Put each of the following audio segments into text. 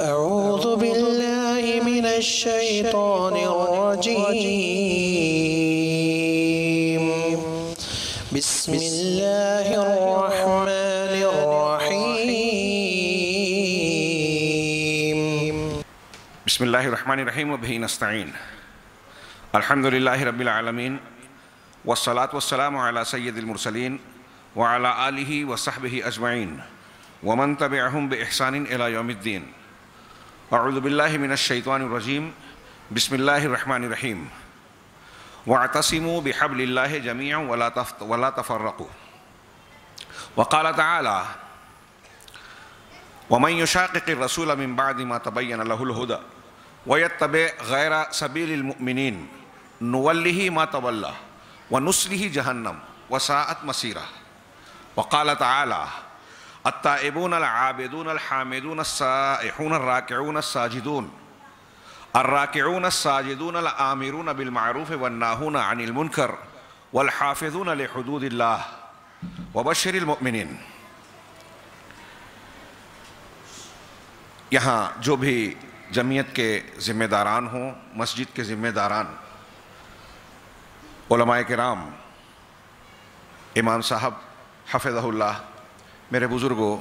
أعوذ بالله من الشيطان الرجيم بسم الله الرحمن الرحيم بسم الله الرحمن الرحيم وبه نستعين الحمد لله رب العالمين والصلاة والسلام على سيد المرسلين وعلى آله وصحبه أجمعين ومن تبعهم بإحسان إلى يوم الدين अरबिल्लाशैतवानरजीम बसमीम वातसम बहबल जमिया वला तफ़रकू वकाल तला वमन शाक़ रसूल अमिनबादमा तबैन लहुलहुदा वय तब गैर सबीलमिन नवल मा तवल्ला व नुस्ली जहन्नम वसात मसीरा वक़ालत आला अताबून आबेदून हामिदून साहून राकून साजिदून अर्राकून साजिदून आमिरून बिलमारूफ वन्नाहून अनिलमुनकर वलहाफिजून हदूदिल्ला वबशरमिन यहाँ जो भी जमीयत के ज़िम्मेदारान हों मस्जिद के ज़िम्मेदारान कराम इमाम साहब हफ़ल्ला मेरे बुज़ुर्गों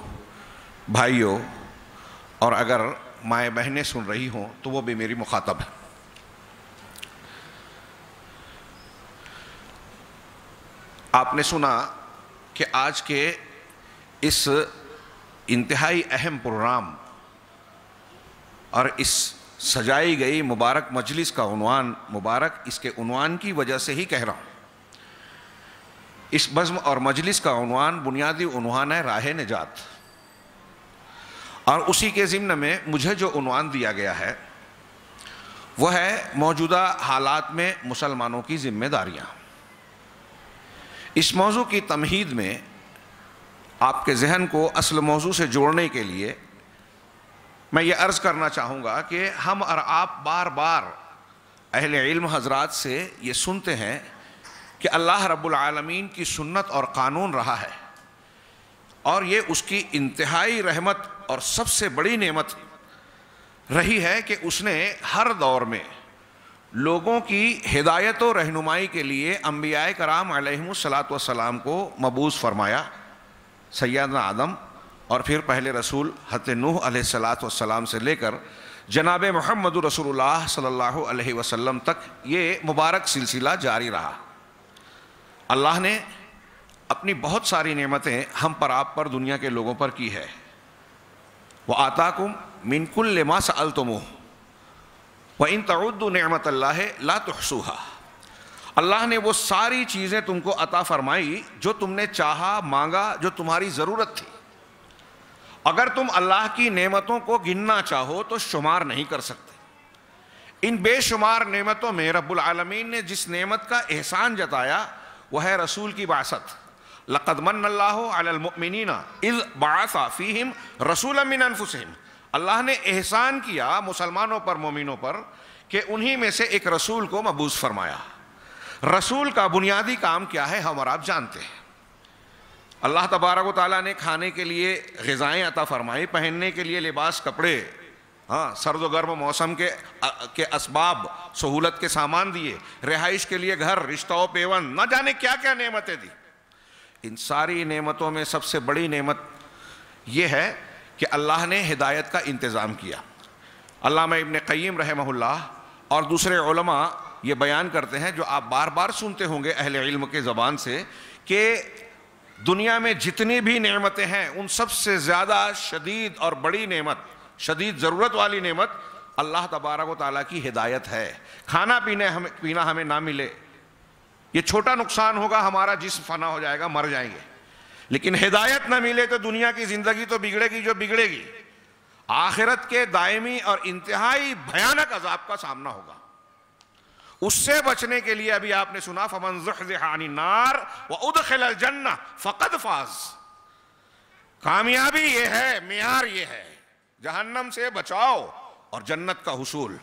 भाइयों और अगर माए बहनें सुन रही हों तो वो भी मेरी मुखातब है आपने सुना कि आज के इस इंतहाई अहम प्रोग्राम और इस सजाई गई मुबारक मजलिस का मुबारक इसके की वजह से ही कह रहा हूँ इस बज्म और मजलिस का उनवान बुनियादी उनवान है राह निजात और उसी के ज़िम्न में मुझे जो उनवान दिया गया है वह है मौजूदा हालात में मुसलमानों की ज़िम्मेदारियाँ इस मौजू की तमहीद में आपके जहन को असल मौजू से जोड़ने के लिए मैं ये अर्ज़ करना चाहूँगा कि हम और आप बार बार अहल इल्म हजरात से ये सुनते हैं कि अल्लाह रब्बुल रबालमीन की सुन्नत और कानून रहा है और ये उसकी इंतहाई रहमत और सबसे बड़ी नेमत रही है कि उसने हर दौर में लोगों की हिदायत और रहनुमाई के लिए अम्बिया कराम सलात को मबूज़ फरमाया सैदना आदम और फिर पहले रसूल हत नूह सलात से लेकर जनाब महमद रसूलुल्लाह सल्लल्लाहु अलैहि वसल्लम तक ये मुबारक सिलसिला जारी रहा अल्लाह ने अपनी बहुत सारी नेमतें हम पर आप पर दुनिया के लोगों पर की है वह आताकुम मिनकुल मा सल तुमोह व इन तरद नमत अल्लाह ला लातसूहा अल्लाह ने वो सारी चीज़ें तुमको अता फरमाई जो तुमने चाहा मांगा जो तुम्हारी ज़रूरत थी अगर तुम अल्लाह की नेमतों को गिनना चाहो तो शुमार नहीं कर सकते इन बेशुमार नेमतों में रब्बुल आलमीन ने जिस नेमत का एहसान जताया वह है रसूल की बासत लकदमन रसूल अल्लाह ने एहसान किया मुसलमानों पर मोमिनों पर कि उन्हीं में से एक रसूल को मबूज फरमाया रसूल का बुनियादी काम क्या है हम और आप जानते हैं अल्लाह तबारक ने खाने के लिए गज़ाएँ अता फरमाई पहनने के लिए लिबास कपड़े हाँ सर्द गर्म मौसम के आ, के इसबाब सहूलत के सामान दिए रिहाइश के लिए घर रिश्ता पेवन न जाने क्या क्या नेमतें दी इन सारी नेमतों में सबसे बड़ी नेमत यह है कि अल्लाह ने हिदायत का इंतज़ाम किया अल्लाह इबन क़य्यम रहमहुल्ला और दूसरे उलमा ये बयान करते हैं जो आप बार बार सुनते होंगे अहल इल्म के ज़बान से कि दुनिया में जितनी भी नेमतें हैं उन सबसे ज़्यादा शदीद और बड़ी नेमत शदीद ज़रूरत वाली नेमत अल्लाह तबारक व ताली की हिदायत है खाना पीने हमें पीना हमें ना मिले ये छोटा नुकसान होगा हमारा जिसम फना हो जाएगा मर जाएंगे लेकिन हिदायत ना मिले तो दुनिया की ज़िंदगी तो बिगड़ेगी जो बिगड़ेगी आखिरत के दायमी और इंतहाई भयानक अजाब का सामना होगा उससे बचने के लिए अभी आपने सुना फमन नार व उद खिल जन्ना फ़कद फाज कामयाबी यह है मैार यह है जहन्नम से बचाओ और जन्नत का हसूल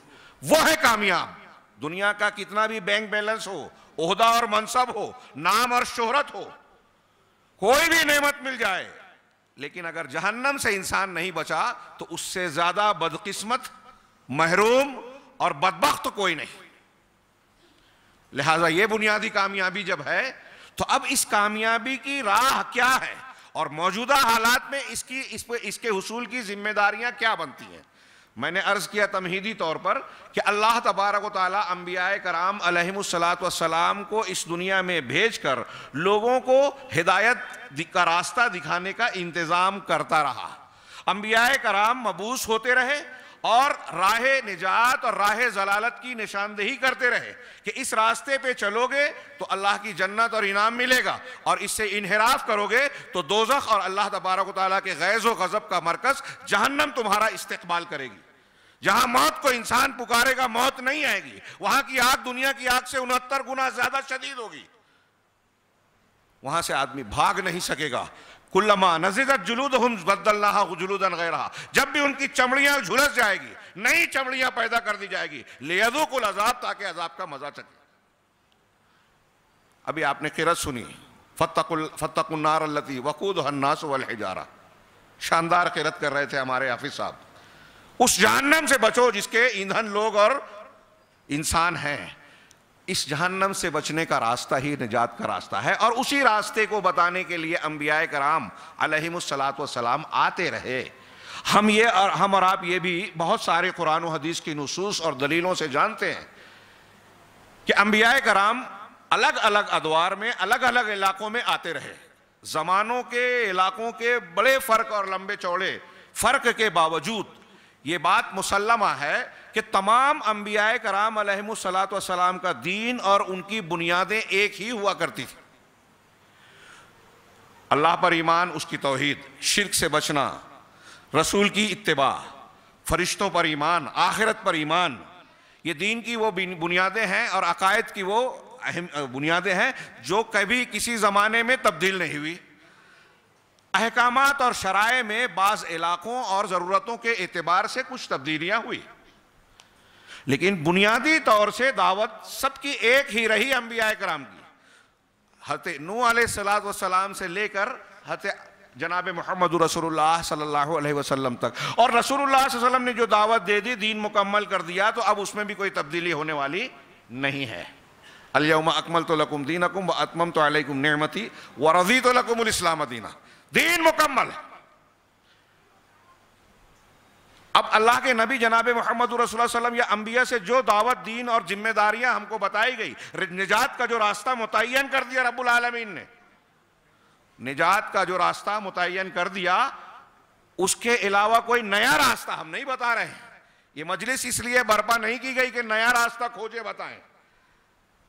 वह है कामयाब दुनिया का कितना भी बैंक बैलेंस हो ओहदा और मनसब हो नाम और शोहरत हो कोई भी नेमत मिल जाए लेकिन अगर जहन्नम से इंसान नहीं बचा तो उससे ज्यादा बदकिस्मत महरूम और बदबख्त तो कोई नहीं लिहाजा यह बुनियादी कामयाबी जब है तो अब इस कामयाबी की राह क्या है और मौजूदा हालात में इसकी इस पर इसके हसूल की जिम्मेदारियां क्या बनती हैं मैंने अर्ज किया तमहीदी तौर पर कि अल्लाह तबारक ताली अम्बिया कराम अलहमसलात वसलाम को इस दुनिया में भेज कर लोगों को हिदायत का रास्ता दिखाने का इंतज़ाम करता रहा अम्बिया कराम मबूस होते रहे और राह निजात और राह जलालत की निशानदेही करते रहे कि इस रास्ते पे चलोगे तो अल्लाह की जन्नत और इनाम मिलेगा और इससे इनहराफ करोगे तो दोजख और अल्लाह तबारक ताली के गैज़ व गज़ब का मरकज़ जहन्नम तुम्हारा इस्तेमाल करेगी जहां मौत को इंसान पुकारेगा मौत नहीं आएगी वहां की आग दुनिया की आग से उनहत्तर गुना ज़्यादा शदीद होगी वहां से आदमी भाग नहीं सकेगा कुल्लमा नजीदत जुलूद हम बदल्ला जुलूदन गैरा जब भी उनकी चमड़ियाँ झुलस जाएगी नई चमड़ियाँ पैदा कर दी जाएगी लेदो कुल अजाब ताकि अजाब का मजा चले अभी आपने किरत सुनी फतकुल फतकुन्नार अल्लती वकूद हन्नास वल वलहिजारा शानदार किरत कर रहे थे हमारे हाफिज साहब उस जहन्नम से बचो जिसके ईंधन लोग और इंसान हैं इस जहन्नम से बचने का रास्ता ही निजात का रास्ता है और उसी रास्ते को बताने के लिए अम्बिया कराम सलाम आते रहे हम ये और हम और आप ये भी बहुत सारे कुरान हदीस की नसूस और दलीलों से जानते हैं कि अम्बिया कराम अलग अलग अदवार में अलग अलग इलाकों में आते रहे ज़मानों के इलाकों के बड़े फ़र्क और लंबे चौड़े फ़र्क के बावजूद ये बात मुसलमा है कि तमाम अम्बिया कराम सलात वसलाम का दीन और उनकी बुनियादें एक ही हुआ करती थी अल्लाह पर ईमान उसकी तोहद शिरक से बचना रसूल की इतबा फरिश्तों पर ईमान आखिरत पर ईमान ये दीन की वो बुनियादें हैं और अकायद की वो बुनियादें हैं जो कभी किसी ज़माने में तब्दील नहीं हुई अहकाम और शराय में बाज़ इलाक़ों और ज़रूरतों के अतबार से कुछ तब्दीलियां हुई लेकिन बुनियादी तौर से दावत सबकी एक ही रही अम्बिया कराम की हत नू सलाम से लेकर हत जनाब मोहम्मद रसोल्ला तक और रसूलुल्लाह ने जो दावत दे दी दीन मुकम्मल कर दिया तो अब उसमें भी कोई तब्दीली होने वाली नहीं है अलियम अकमल तो लकुम दीन अकुम व तो अलकुम नमती व रजी तो लकुम इस्लाम दीना दीन मुकम्मल है अब अल्लाह के नबी जनाब मोहम्मद या अंबिया से जो दावत दीन और जिम्मेदारियां हमको बताई गई निजात का जो रास्ता मुतयन कर दिया रब्बुल आलमीन ने निजात का जो रास्ता मुतयन कर दिया उसके अलावा कोई नया रास्ता हम नहीं बता रहे हैं ये मजलिस इसलिए बर्पा नहीं की गई कि नया रास्ता खोजे बताएं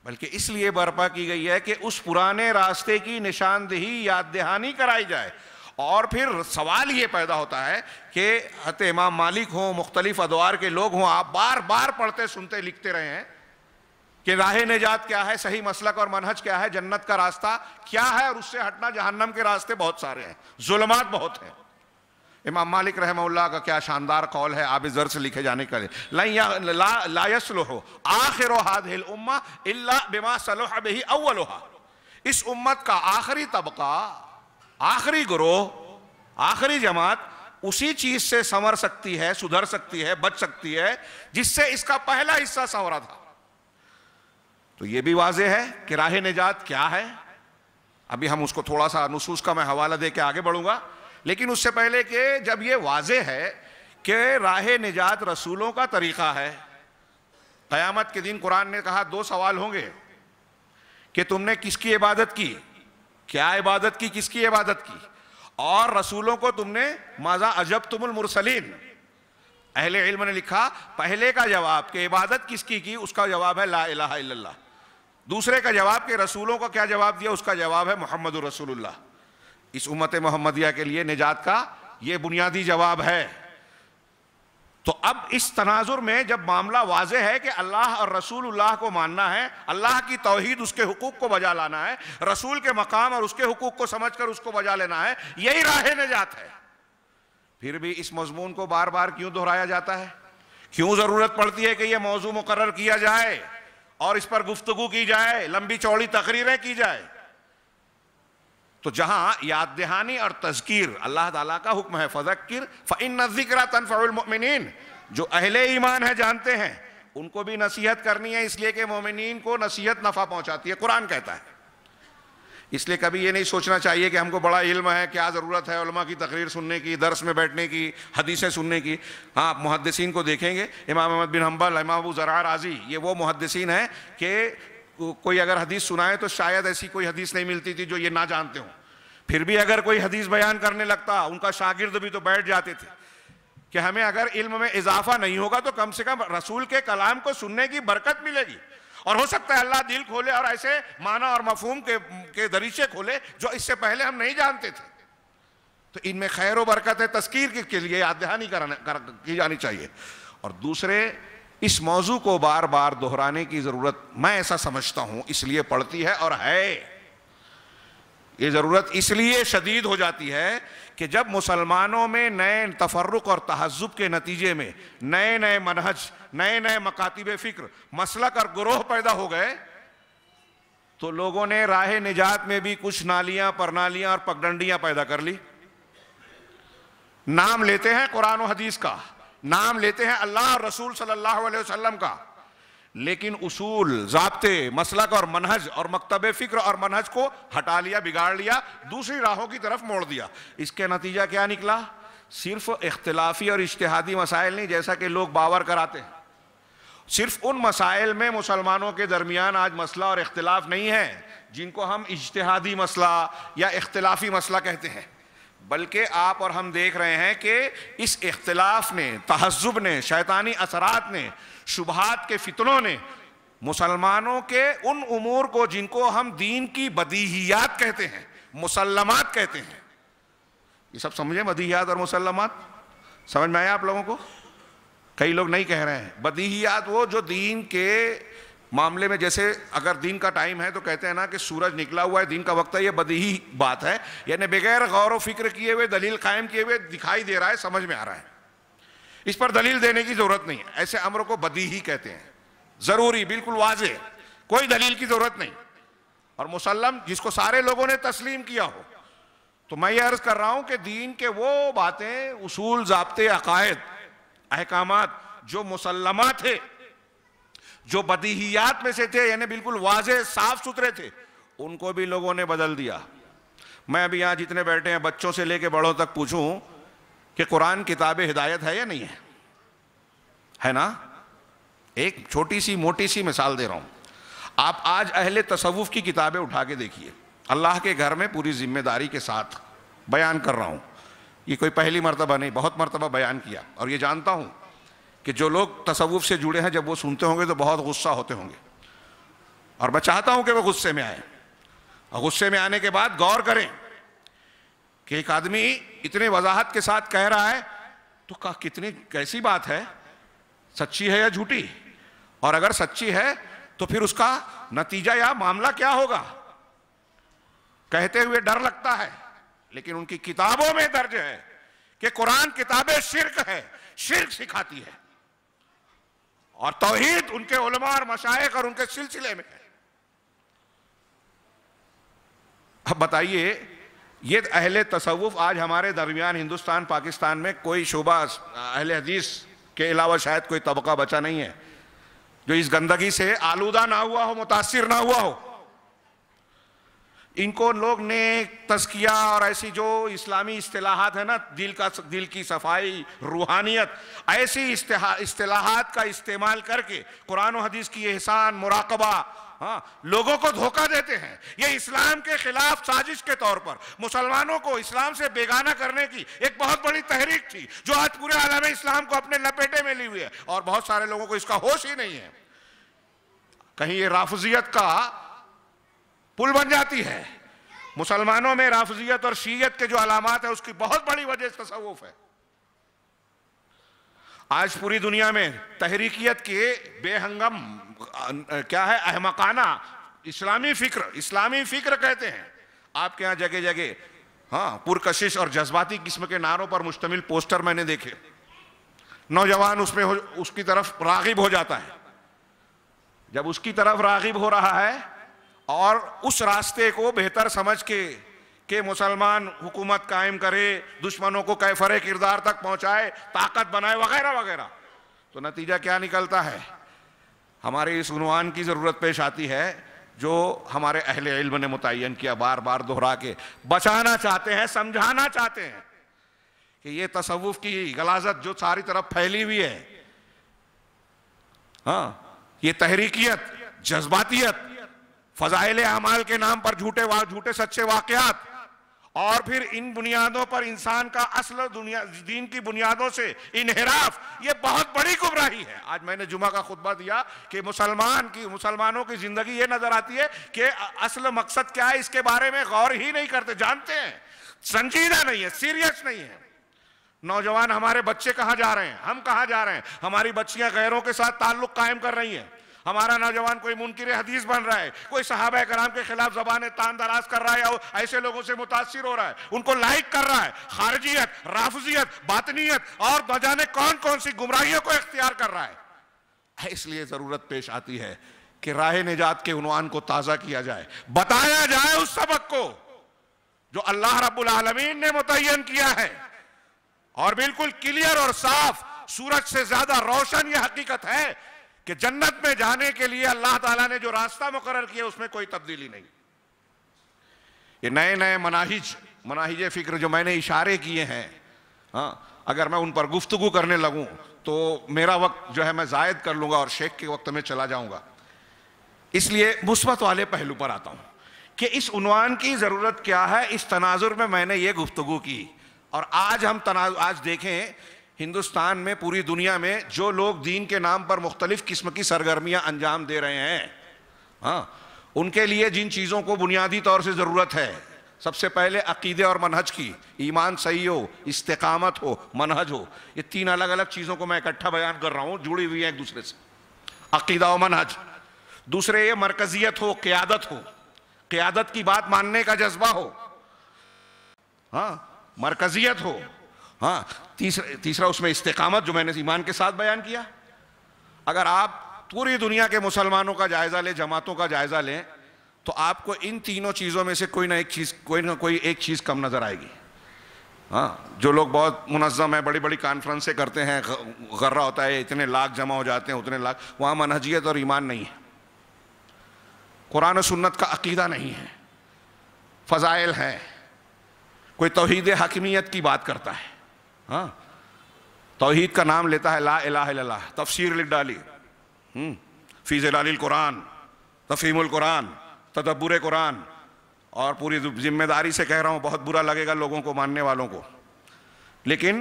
बल्कि इसलिए बर्पा की गई है कि उस पुराने रास्ते की निशानदेही याद दहानी कराई जाए और फिर सवाल ये पैदा होता है कि हत इमाम मालिक हों मुख्तलिफ अदवार के लोग हों आप बार बार पढ़ते सुनते लिखते रहे हैं कि राह निजात क्या है सही मसलक और मनहज क्या है जन्नत का रास्ता क्या है और उससे हटना जहन्नम के रास्ते बहुत सारे हैं जुलमात बहुत हैं इमाम मालिक रहमल्ला का क्या शानदार कौल है आब जर से लिखे जाने का लायसलो हो आखिर उम्मा इल्ला बिमा सलोहा बेही इस उम्मत का आखिरी तबका आखिरी ग्रोह आखिरी जमात उसी चीज से संवर सकती है सुधर सकती है बच सकती है जिससे इसका पहला हिस्सा संवरा था तो यह भी वाजे है कि राह निजात क्या है अभी हम उसको थोड़ा सा अनुसूस का मैं हवाला दे के आगे बढ़ूंगा लेकिन उससे पहले कि जब ये वाजे है कि राह निजात रसूलों का तरीक़ा है क़यामत के दिन कुरान ने कहा दो सवाल होंगे कि तुमने किसकी इबादत की क्या इबादत की किसकी इबादत की और रसूलों को तुमने माजा अजब तुमुल मुरसलीन अहले इल्म ने लिखा पहले का जवाब कि इबादत किसकी की उसका जवाब है ला इलाहा इल्लल्लाह दूसरे का जवाब कि रसूलों का क्या जवाब दिया उसका जवाब है मोहम्मद रसूलुल्लाह इस उम्मत मोहम्मदिया के लिए निजात का यह बुनियादी जवाब है तो अब इस तनाजुर में जब मामला वाजे है कि अल्लाह और रसूल को मानना है अल्लाह की तोहहीद उसके हकूक को बजा लाना है रसूल के मकाम और उसके हकूक को समझ कर उसको बजा लेना है यही राह निजात है फिर भी इस मजमून को बार बार क्यों दोहराया जाता है क्यों ज़रूरत पड़ती है कि यह मौजू मुकर किया जाए और इस पर गुफ्तगु की जाए लंबी चौड़ी तकरीरें की जाए तो जहां याद दहानी और तस्कीर अल्लाह ताला का हुक्म है फजक्र फ़िन नजिक्रा तनफ़ामिन जो अहले ईमान है जानते हैं उनको भी नसीहत करनी है इसलिए कि मोमिन को नसीहत नफ़ा पहुंचाती है कुरान कहता है इसलिए कभी ये नहीं सोचना चाहिए कि हमको बड़ा इल्म है क्या ज़रूरत है उलमा की तकरीर सुनने की दर्स में बैठने की हदीसें सुनने की हाँ आप मुहदसिन को देखेंगे इमाम अहमद बिन हम्बल इमाम अबू जरार राजी ये वो मुहदसिन हैं कि कोई अगर हदीस सुनाए तो शायद ऐसी कोई हदीस नहीं मिलती थी जो ये ना जानते हो फिर भी अगर कोई हदीस बयान करने लगता उनका शागिर्द भी तो बैठ जाते थे कि हमें अगर इल्म में इजाफा नहीं होगा तो कम से कम रसूल के कलाम को सुनने की बरकत मिलेगी और हो सकता है अल्लाह दिल खोले और ऐसे माना और मफहूम के के दरीचे खोले जो इससे पहले हम नहीं जानते थे तो इनमें खैर बरकत है तस्कीर के लिए याद दहानी कर, की जानी चाहिए और दूसरे इस मौजू को बार बार दोहराने की ज़रूरत मैं ऐसा समझता हूं इसलिए पड़ती है और है ये ज़रूरत इसलिए शदीद हो जाती है कि जब मुसलमानों में नए तफरुक और तहजुब के नतीजे में नए नए मनहज नए नए मकातब फ़िक्र मसलक और ग्रोह पैदा हो गए तो लोगों ने राह निजात में भी कुछ नालियां प्रणालियां और पगडंडियां पैदा कर ली नाम लेते हैं कुरान हदीस का नाम लेते हैं अल्लाह और रसूल सल्लल्लाहु अलैहि वसल्लम का लेकिन उसूल जबते मसलक और मनहज और मकतब फ़िक्र और मनहज को हटा लिया बिगाड़ लिया दूसरी राहों की तरफ मोड़ दिया इसके नतीजा क्या निकला सिर्फ इख्तलाफी और इश्तहादी मसाइल नहीं जैसा कि लोग बावर कराते हैं सिर्फ उन मसाइल में मुसलमानों के दरमियान आज मसला और इख्तलाफ नहीं है जिनको हम इश्तहादी मसला या इख्तलाफी मसला कहते हैं बल्कि आप और हम देख रहे हैं कि इस इख्तलाफ ने तहजुब ने शैतानी असरात ने शुभात के फितनों ने मुसलमानों के उन उमूर को जिनको हम दीन की बदीहियात कहते हैं मुसलमात कहते हैं ये सब समझे बदीहियात और मुसलमत समझ में आया आप लोगों को कई लोग नहीं कह रहे हैं बदीहियात वो जो दीन के मामले में जैसे अगर दिन का टाइम है तो कहते हैं ना कि सूरज निकला हुआ है दिन का वक्त है ये बदही बात है यानी बगैर गौर फिक्र किए हुए दलील कायम किए हुए दिखाई दे रहा है समझ में आ रहा है इस पर दलील देने की ज़रूरत नहीं है ऐसे अमर को बदी ही कहते हैं ज़रूरी बिल्कुल वाजे कोई दलील की ज़रूरत नहीं और मुसलम जिसको सारे लोगों ने तस्लीम किया हो तो मैं ये अर्ज़ कर रहा हूँ कि दीन के वो बातें उसूल जबते अकायद अहकाम जो मुसलमा थे जो बदहियात में से थे यानी बिल्कुल वाजे साफ सुथरे थे उनको भी लोगों ने बदल दिया मैं अभी यहां जितने बैठे हैं बच्चों से लेके बड़ों तक पूछूं कि कुरान किताब हिदायत है या नहीं है है ना एक छोटी सी मोटी सी मिसाल दे रहा हूं आप आज अहले तसवुफ़ की किताबें उठा के देखिए अल्लाह के घर में पूरी जिम्मेदारी के साथ बयान कर रहा हूं ये कोई पहली मरतबा नहीं बहुत मरतबा बयान किया और ये जानता हूं कि जो लोग तसवुफ़ से जुड़े हैं जब वो सुनते होंगे तो बहुत गुस्सा होते होंगे और मैं चाहता हूं कि वह गुस्से में आए और गुस्से में आने के बाद गौर करें कि एक आदमी इतने वजाहत के साथ कह रहा है तो का कितनी कैसी बात है सच्ची है या झूठी और अगर सच्ची है तो फिर उसका नतीजा या मामला क्या होगा कहते हुए डर लगता है लेकिन उनकी किताबों में दर्ज है कि कुरान किताबें शिरक है शिरक सिखाती है और तोहहीद उनके उलमा और मशाइक और उनके सिलसिले में है अब बताइए ये अहल तसवुफ आज हमारे दरमियान हिंदुस्तान पाकिस्तान में कोई शोबा अहल हदीस के अलावा शायद कोई तबका बचा नहीं है जो इस गंदगी से आलूदा ना हुआ हो मुतासर ना हुआ हो इनको लोग ने तस्किया और ऐसी जो इस्लामी इस्तेलाहात है ना दिल का दिल की सफाई रूहानियत ऐसी असलाहत का इस्तेमाल करके कुरान हदीस की एहसान मुराकबा हाँ लोगों को धोखा देते हैं ये इस्लाम के खिलाफ साजिश के तौर पर मुसलमानों को इस्लाम से बेगाना करने की एक बहुत बड़ी तहरीक थी जो आज पूरे आलम इस्लाम को अपने लपेटे में ली हुई है और बहुत सारे लोगों को इसका होश ही नहीं है कहीं ये राफजियत का पुल बन जाती है मुसलमानों में राफजियत और शीयत के जो अलामत है उसकी बहुत बड़ी वजह तसवुफ है आज पूरी दुनिया में तहरीकियत के बेहंगम क्या है अहमकाना इस्लामी फिक्र इस्लामी फिक्र कहते हैं आपके यहां जगह जगह हाँ पुरकशिश और जज्बाती किस्म के नारों पर मुश्तमिल पोस्टर मैंने देखे नौजवान उसमें हो उसकी तरफ रागिब हो जाता है जब उसकी तरफ रागिब हो रहा है और उस रास्ते को बेहतर समझ के कि मुसलमान हुकूमत कायम करे दुश्मनों को कैफर किरदार तक पहुंचाए ताकत बनाए वगैरह वगैरह तो नतीजा क्या निकलता है हमारे इस गुनवान की ज़रूरत पेश आती है जो हमारे अहले इल्म ने मुतन किया बार बार दोहरा के बचाना चाहते हैं समझाना चाहते हैं कि ये तसवुफ़ की गलाजत जो सारी तरफ फैली हुई है हाँ ये तहरीकियत जज्बातीत फजाइल अमाल के नाम पर झूठे वा, झूठे सच्चे वाकयात और फिर इन बुनियादों पर इंसान का असल दुनिया दीन की बुनियादों से इनहराफ ये बहुत बड़ी गुमराही है आज मैंने जुमा का खुतबा दिया कि मुसलमान की मुसलमानों की ज़िंदगी ये नज़र आती है कि असल मकसद क्या है इसके बारे में गौर ही नहीं करते जानते हैं संजीदा नहीं है सीरियस नहीं है नौजवान हमारे बच्चे कहाँ जा रहे हैं हम कहाँ जा रहे हैं हमारी बच्चियां गैरों के साथ ताल्लुक़ कायम कर रही हैं हमारा नौजवान कोई मुनकर हदीस बन रहा है कोई साहब कराम के खिलाफ जबान तान दराज कर रहा है और ऐसे लोगों से मुतासर हो रहा है उनको लाइक कर रहा है खारजियत राफजियत बातनीत और बजाने कौन कौन सी गुमराहियों को इख्तियार कर रहा है इसलिए ज़रूरत पेश आती है कि राह निजात के उनवान को ताज़ा किया जाए बताया जाए उस सबक को जो अल्लाह रबुल आलमीन ने मुतन किया है और बिल्कुल क्लियर और साफ सूरज से ज्यादा रोशन यह हकीकत है कि जन्नत में जाने के लिए अल्लाह ताला ने जो रास्ता मुकर किया उसमें कोई तब्दीली नहीं ये नए नए मनाहिज मनाहिज फ़िक्र जो मैंने इशारे किए हैं हाँ अगर मैं उन पर गुफ्तु करने लगूं तो मेरा वक्त जो है मैं जायद कर लूंगा और शेख के वक्त में चला जाऊंगा इसलिए मुस्बत वाले पहलू पर आता हूं कि इस उनवान की ज़रूरत क्या है इस तनाजुर में मैंने ये गुफ्तु की और आज हम तनाज आज देखें हिंदुस्तान में पूरी दुनिया में जो लोग दीन के नाम पर मुख्तलिफ़ किस्म की सरगर्मियां अंजाम दे रहे हैं हाँ उनके लिए जिन चीज़ों को बुनियादी तौर से ज़रूरत है सबसे पहले अकीदे और मनहज की ईमान सही हो इस्तकामत हो मनहज हो ये तीन अलग अलग चीज़ों को मैं इकट्ठा बयान कर रहा हूँ जुड़ी हुई है एक दूसरे से अकीदा और मनहज दूसरे ये मरकजियत हो क़्यादत हो क़्यादत की बात मानने का जज्बा हो हाँ मरकजियत हो हाँ तीसरा तीसरा उसमें इस्तेकामत जो मैंने ईमान के साथ बयान किया अगर आप पूरी दुनिया के मुसलमानों का जायज़ा लें जमातों का जायज़ा लें तो आपको इन तीनों चीज़ों में से कोई ना एक चीज़ कोई ना कोई एक चीज़ कम नज़र आएगी हाँ जो लोग बहुत मुनज़म है बड़ी बड़ी कॉन्फ्रेंसें करते हैं गर्रा होता है इतने लाख जमा हो जाते हैं उतने लाख वहाँ मनहजियत और ईमान नहीं है कुरान सुन्नत का अकीदा नहीं है फ़ज़ाइल हैं कोई तोहद हकमियत की बात करता है हाँ तोहहीद का नाम लेता है ला इला तफसीर लिख डाली हम्म। फ़ी जलाल कुरान तफीमुल कुरान तदब्बुर कुरान और पूरी जिम्मेदारी से कह रहा हूँ बहुत बुरा लगेगा लोगों को मानने वालों को लेकिन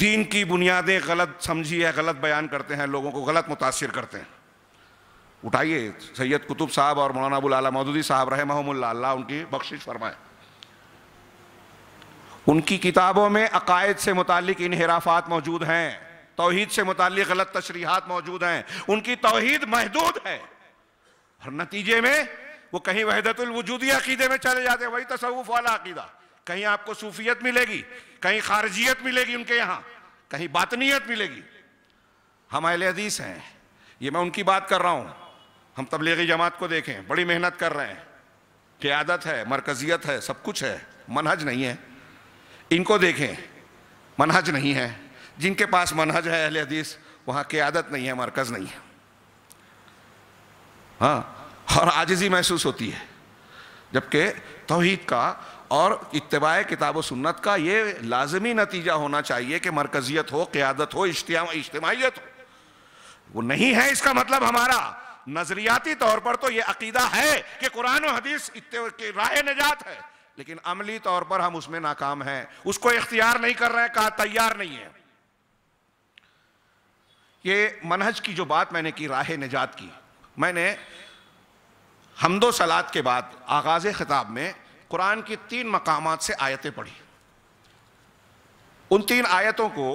दीन की बुनियादें गलत समझी है गलत बयान करते हैं लोगों को गलत मुतासर करते हैं उठाइए सैयद कुतुब साहब और मौलाना अबूल आला मौदूदी साहब रहे महमुल्ला उनकी बख्शिश फरमाए उनकी किताबों में अकायद से मुतक इनहराफात मौजूद हैं तोहहीद से मुतल गलत तशरीहत मौजूद हैं उनकी तोहहीद महदूद है और नतीजे में वो कहीं वहदतुलवजूदी अकीदे में चले जाते हैं वही तसवुफ़ वाला अकीदा कहीं आपको सूफियत मिलेगी कहीं खारजियत मिलेगी उनके यहाँ कहीं बातनीत मिलेगी हम अहल हदीस हैं ये मैं उनकी बात कर रहा हूँ हम तबलीगी जमात को देखें बड़ी मेहनत कर रहे हैं क्यादत है मरकजियत है सब कुछ है मनहज नहीं है इनको देखें मनहज नहीं है जिनके पास मनहज है अहले हदीस वहाँ की आदत नहीं है मरकज़ नहीं है हाँ और आजिज़ी महसूस होती है जबकि तोहहीद का और इतबा किताब सुन्नत का ये लाजमी नतीजा होना चाहिए कि मरकजियत हो क़्यादत हो इज्तमाहीत हो वो नहीं है इसका मतलब हमारा नज़रियाती तौर पर तो ये अकीदा है कि कुरान और हदीस के राय नजात है लेकिन अमली तौर पर हम उसमें नाकाम हैं उसको इख्तियार नहीं कर रहे हैं कहा तैयार नहीं है ये मनहज की जो बात मैंने की राह निजात की मैंने हमदो सलात के बाद आगाज़ ख़िताब में कुरान की तीन मकाम से आयतें पढ़ी उन तीन आयतों को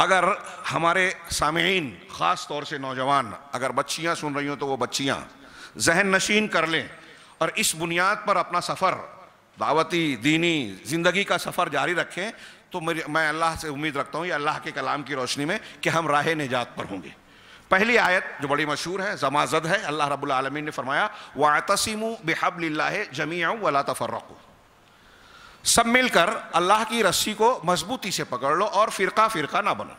अगर हमारे सामीन ख़ास तौर से नौजवान अगर बच्चियां सुन रही हो तो वो बच्चियां जहन नशीन कर लें और इस बुनियाद पर अपना सफ़र दावती दीनी ज़िंदगी का सफ़र जारी रखें तो मेरी मैं अल्लाह से उम्मीद रखता हूँ अल्लाह के कलाम की रोशनी में कि हम राह निजात पर होंगे पहली आयत जो बड़ी मशहूर है जमाजद है अल्लाह रब्बुल आलमीन ने फरमाया वातसिम बेहबल्ला जमिया वला तफर्रको सब मिलकर अल्लाह की रस्सी को मजबूती से पकड़ लो और फ़िरका फ़िरका ना बनो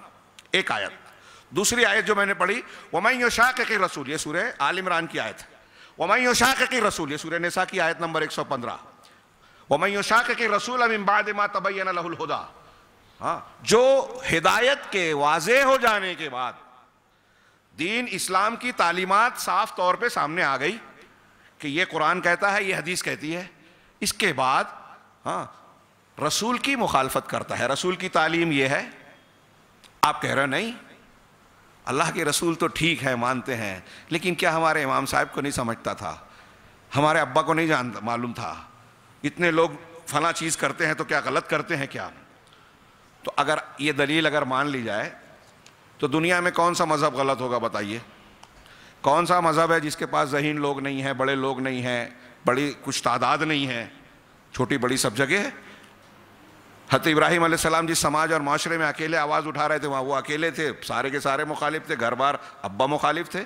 एक आयत दूसरी आयत जो मैंने पढ़ी वमई शाह के रसूल ये सूर्य आलिमरान की आयत है वमई शाह के रसूल ये सूर्य नसा की आयत नंबर एक सौ पंद्रह वमयुशाक के रसूल अमिबाद तबैन लहुलहुदा हाँ जो हिदायत के वाज हो जाने के बाद दीन इस्लाम की तालीमत साफ तौर पर सामने आ गई कि यह कुरान कहता है ये हदीस कहती है इसके बाद हाँ रसूल की मुखालफत करता है रसूल की तालीम ये है आप कह रहे हो नहीं अल्लाह के रसूल तो ठीक है मानते हैं लेकिन क्या हमारे इमाम साहब को नहीं समझता था हमारे अब्बा को नहीं जान मालूम था इतने लोग फला चीज़ करते हैं तो क्या गलत करते हैं क्या तो अगर ये दलील अगर मान ली जाए तो दुनिया में कौन सा मज़हब गलत होगा बताइए कौन सा मज़हब है जिसके पास जहीन लोग नहीं हैं बड़े लोग नहीं हैं बड़ी कुछ तादाद नहीं है छोटी बड़ी सब जगह है हत इब्राहिम सलाम जिस समाज और माशरे में अकेले आवाज़ उठा रहे थे वहाँ वो अकेले थे सारे के सारे मुखालिफ थे घर बार अब्बा मुखालिफ थे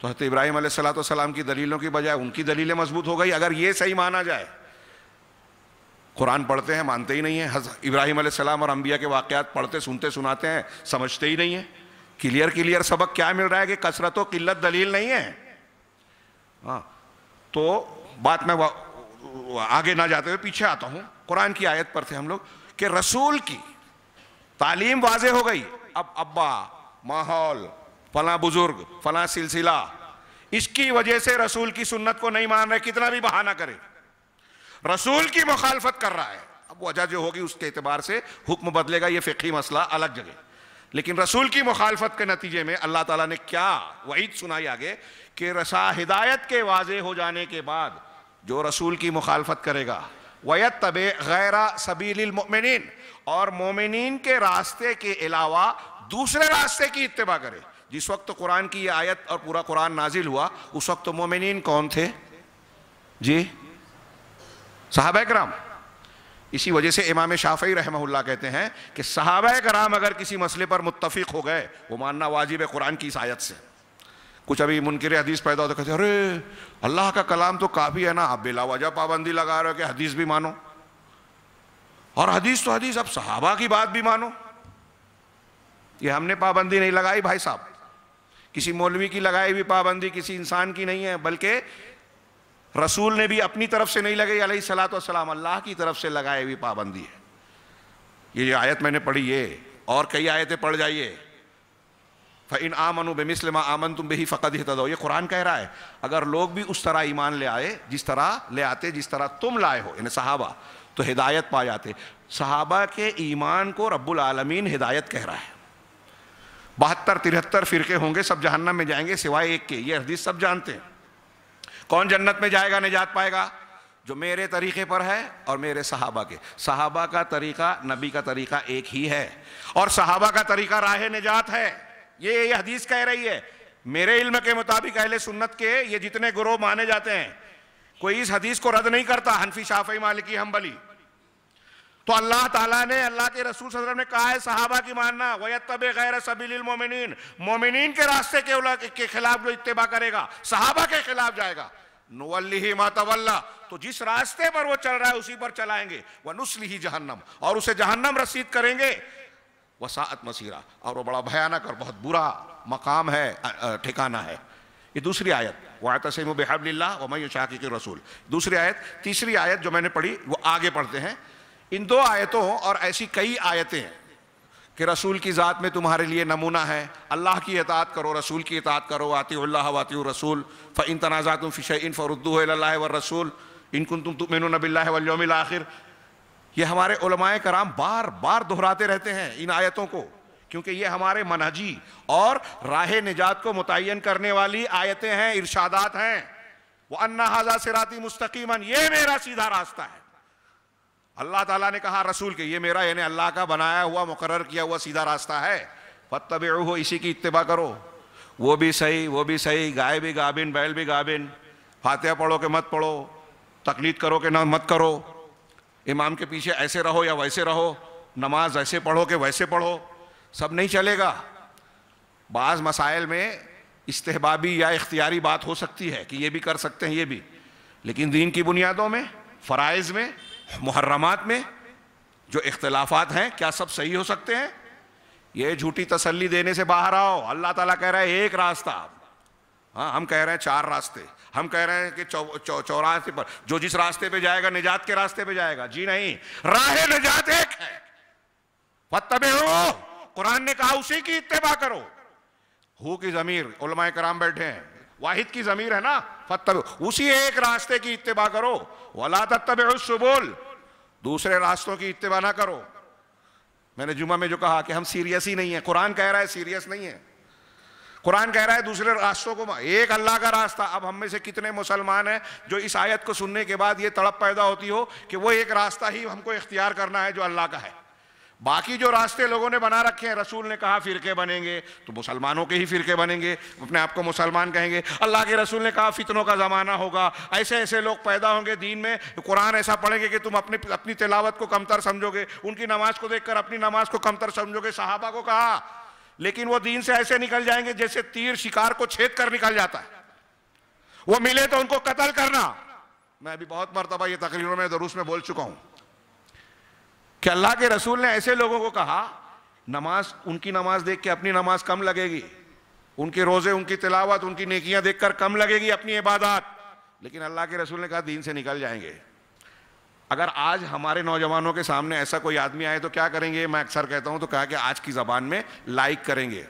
तो हत इब्राहिम सलाम की दलीलों की बजाय उनकी दलीलें मजबूत हो गई अगर ये सही माना जाए कुरान पढ़ते हैं मानते ही नहीं है इब्राहिम आसमाम और अम्बिया के वाक़ात पढ़ते सुनते सुनाते हैं समझते ही नहीं है क्लियर क्लियर सबक क्या मिल रहा है कि कसरत और किल्लत दलील नहीं है हाँ तो बात मैं आगे ना जाते हुए पीछे आता हूँ कुरान की आयत पर थे हम लोग कि रसूल की तालीम वाजे हो गई अब अब्बा माहौल फला बुजुर्ग फला सिलसिला इसकी वजह से रसूल की सुन्नत को नहीं मान रहे कितना भी बहाना करे रसूल की मुखालफत कर रहा है अब वजह जो होगी उसके अतबार से हुक्म बदलेगा ये फ़िकी मसला अलग जगह लेकिन रसूल की मुखालफत के नतीजे में अल्लाह ताला ने क्या वहीद सुनाई आगे कि रसा हिदायत के वाजे हो जाने के बाद जो रसूल की मुखालफत करेगा वयत तब गैर सबीलमिन और मोमिन के रास्ते के अलावा दूसरे रास्ते की इतबा करे जिस वक्त कुरान की यह आयत और पूरा कुरान नाजिल हुआ उस वक्त तो मोमिन कौन थे जी साहब कराम इसी वजह से इमाम शाफी रहमहुल्ला कहते हैं कि साहब कराम अगर किसी मसले पर मुतफिक हो गए वो मानना वाजिब है कुरान की इस आयत से कुछ अभी मुनकर हदीस पैदा होते कहते अरे अल्लाह का कलाम तो काफ़ी है ना आप बेलावजह पाबंदी लगा रहे हो कि हदीस भी मानो और हदीस तो हदीस अब सहाबा की बात भी मानो ये हमने पाबंदी नहीं लगाई भाई साहब किसी मौलवी की लगाई हुई पाबंदी किसी इंसान की नहीं है बल्कि रसूल ने भी अपनी तरफ से नहीं लगाई अलही वसलाम अल्लाह की तरफ से लगाए हुई पाबंदी है ये जो आयत मैंने पढ़ी ये और कई आयतें पढ़ जाइए फ़ैन आमन बेमिसलमा आमन तुम बेही फ़कद हितदो ये कुरान कह रहा है अगर लोग भी उस तरह ईमान ले आए जिस तरह ले आते जिस तरह तुम लाए हो यानी सहाबा तो हिदायत पा जाते सहाबा के ईमान को रब्बुल आलमीन हिदायत कह रहा है बहत्तर तिहत्तर फ़िरके होंगे सब जहन्नम में जाएंगे सिवाय एक के ये हदीस सब जानते हैं कौन जन्नत में जाएगा निजात पाएगा जो मेरे तरीके पर है और मेरे सहाबा के सहाबा का तरीका नबी का तरीका एक ही है और सहाबा का तरीका राह निजात है ये ये हदीस कह रही है मेरे इल्म के मुताबिक अहले सुन्नत के ये जितने गुरु माने जाते हैं कोई इस हदीस को रद्द नहीं करता हनफी शाफी मालिकी हम्बली तो अल्लाह ताला ने अल्लाह के रसूल वसल्लम ने कहा है सहाबा की मानना वयतब गैर सबील मोमिन मोमिन के रास्ते के, के खिलाफ जो इतबा करेगा सहाबा के खिलाफ जाएगा नवल्ली मातवल्ला तो जिस रास्ते पर वो चल रहा है उसी पर चलाएंगे वह नुस्लि ही जहन्नम और उसे जहन्नम रसीद करेंगे वसात मसीरा और वो बड़ा भयानक और बहुत बुरा मकाम है ठिकाना है ये दूसरी आयत वह तसम बेहबल्ला वमय शाकिक रसूल दूसरी आयत तीसरी आयत जो मैंने पढ़ी वो आगे पढ़ते हैं इन दो आयतों और ऐसी कई आयतें हैं कि रसूल की ज़ात में तुम्हारे लिए नमूना है अल्लाह की इतात करो रसूल की अतात करो आती वाति रसूल फ़ इन तनाज़ा तुम फ़िश इन फ़रुद्दू व रसूल इनकुन तुम तुमिन बिल्ला वल्योमिल आखिर ये हमारे उलमाए कराम बार बार दोहराते रहते हैं इन आयतों को क्योंकि ये हमारे मनहजी और राह निजात को मुतन करने वाली आयतें हैं इर्शादात हैं वो अन्ना हाजा सिराती मुस्तकीमन ये मेरा सीधा रास्ता है अल्लाह ताला ने कहा रसूल के ये मेरा यानी अल्लाह का बनाया हुआ मुकर किया हुआ सीधा रास्ता है फतब हो इसी की इतबा करो वो भी सही वो भी सही गाय भी गाबिन बैल भी गाबिन फातह पढ़ो के मत पढ़ो तकलीद करो के ना मत करो इमाम के पीछे ऐसे रहो या वैसे रहो नमाज ऐसे पढ़ो के वैसे पढ़ो सब नहीं चलेगा बाज़ मसाइल में इस्तेबाबी या इख्तियारी बात हो सकती है कि ये भी कर सकते हैं ये भी लेकिन दीन की बुनियादों में फ़राइज़ में मुहर्रमात में जो इख्तलाफात हैं क्या सब सही हो सकते हैं ये झूठी तसल्ली देने से बाहर आओ अल्लाह ताला कह रहा है एक रास्ता हाँ हम कह रहे हैं चार रास्ते हम कह रहे हैं कि चौ, चौरास्ते पर जो जिस रास्ते पे जाएगा निजात के रास्ते पे जाएगा जी नहीं राह निजात एक है फतबे हो कुरान ने कहा उसी की इतवा करो हु की जमीर उलमाए कराम बैठे हैं वाहिद की जमीर है ना फतब उसी एक रास्ते की इतबा करो वाला तब सुबोल दूसरे रास्तों की इतबा ना करो मैंने जुमा में जो कहा कि हम सीरियस ही नहीं है कुरान कह रहा है सीरियस नहीं है कुरान कह रहा है दूसरे रास्तों को एक अल्लाह का रास्ता अब हम में से कितने मुसलमान हैं जो इस आयत को सुनने के बाद ये तड़प पैदा होती हो कि वो एक रास्ता ही हमको इख्तियार करना है जो अल्लाह का है बाकी जो रास्ते लोगों ने बना रखे हैं रसूल ने कहा फिरके बनेंगे तो मुसलमानों के ही फिरके बनेंगे अपने आप को मुसलमान कहेंगे अल्लाह के रसूल ने कहा फितनों का ज़माना होगा ऐसे ऐसे लोग पैदा होंगे दीन में कुरान ऐसा पढ़ेंगे कि तुम अपनी अपनी तिलावत को कमतर समझोगे उनकी नमाज को देखकर अपनी नमाज को कमतर समझोगे साहबा को कहा लेकिन वो दीन से ऐसे निकल जाएंगे जैसे तीर शिकार को छेद कर निकल जाता है वो मिले तो उनको कतल करना मैं अभी बहुत मरतबा ये तकरीरों में दरूस में बोल चुका हूँ कि अल्लाह के रसूल ने ऐसे लोगों को कहा नमाज उनकी नमाज देख के अपनी नमाज कम लगेगी उनके रोजे उनकी तिलावत उनकी नेकियां देखकर कम लगेगी अपनी इबादत लेकिन अल्लाह के रसूल ने कहा दीन से निकल जाएंगे अगर आज हमारे नौजवानों के सामने ऐसा कोई आदमी आए तो क्या करेंगे मैं अक्सर कहता हूं तो कहा कि आज की जबान में लाइक करेंगे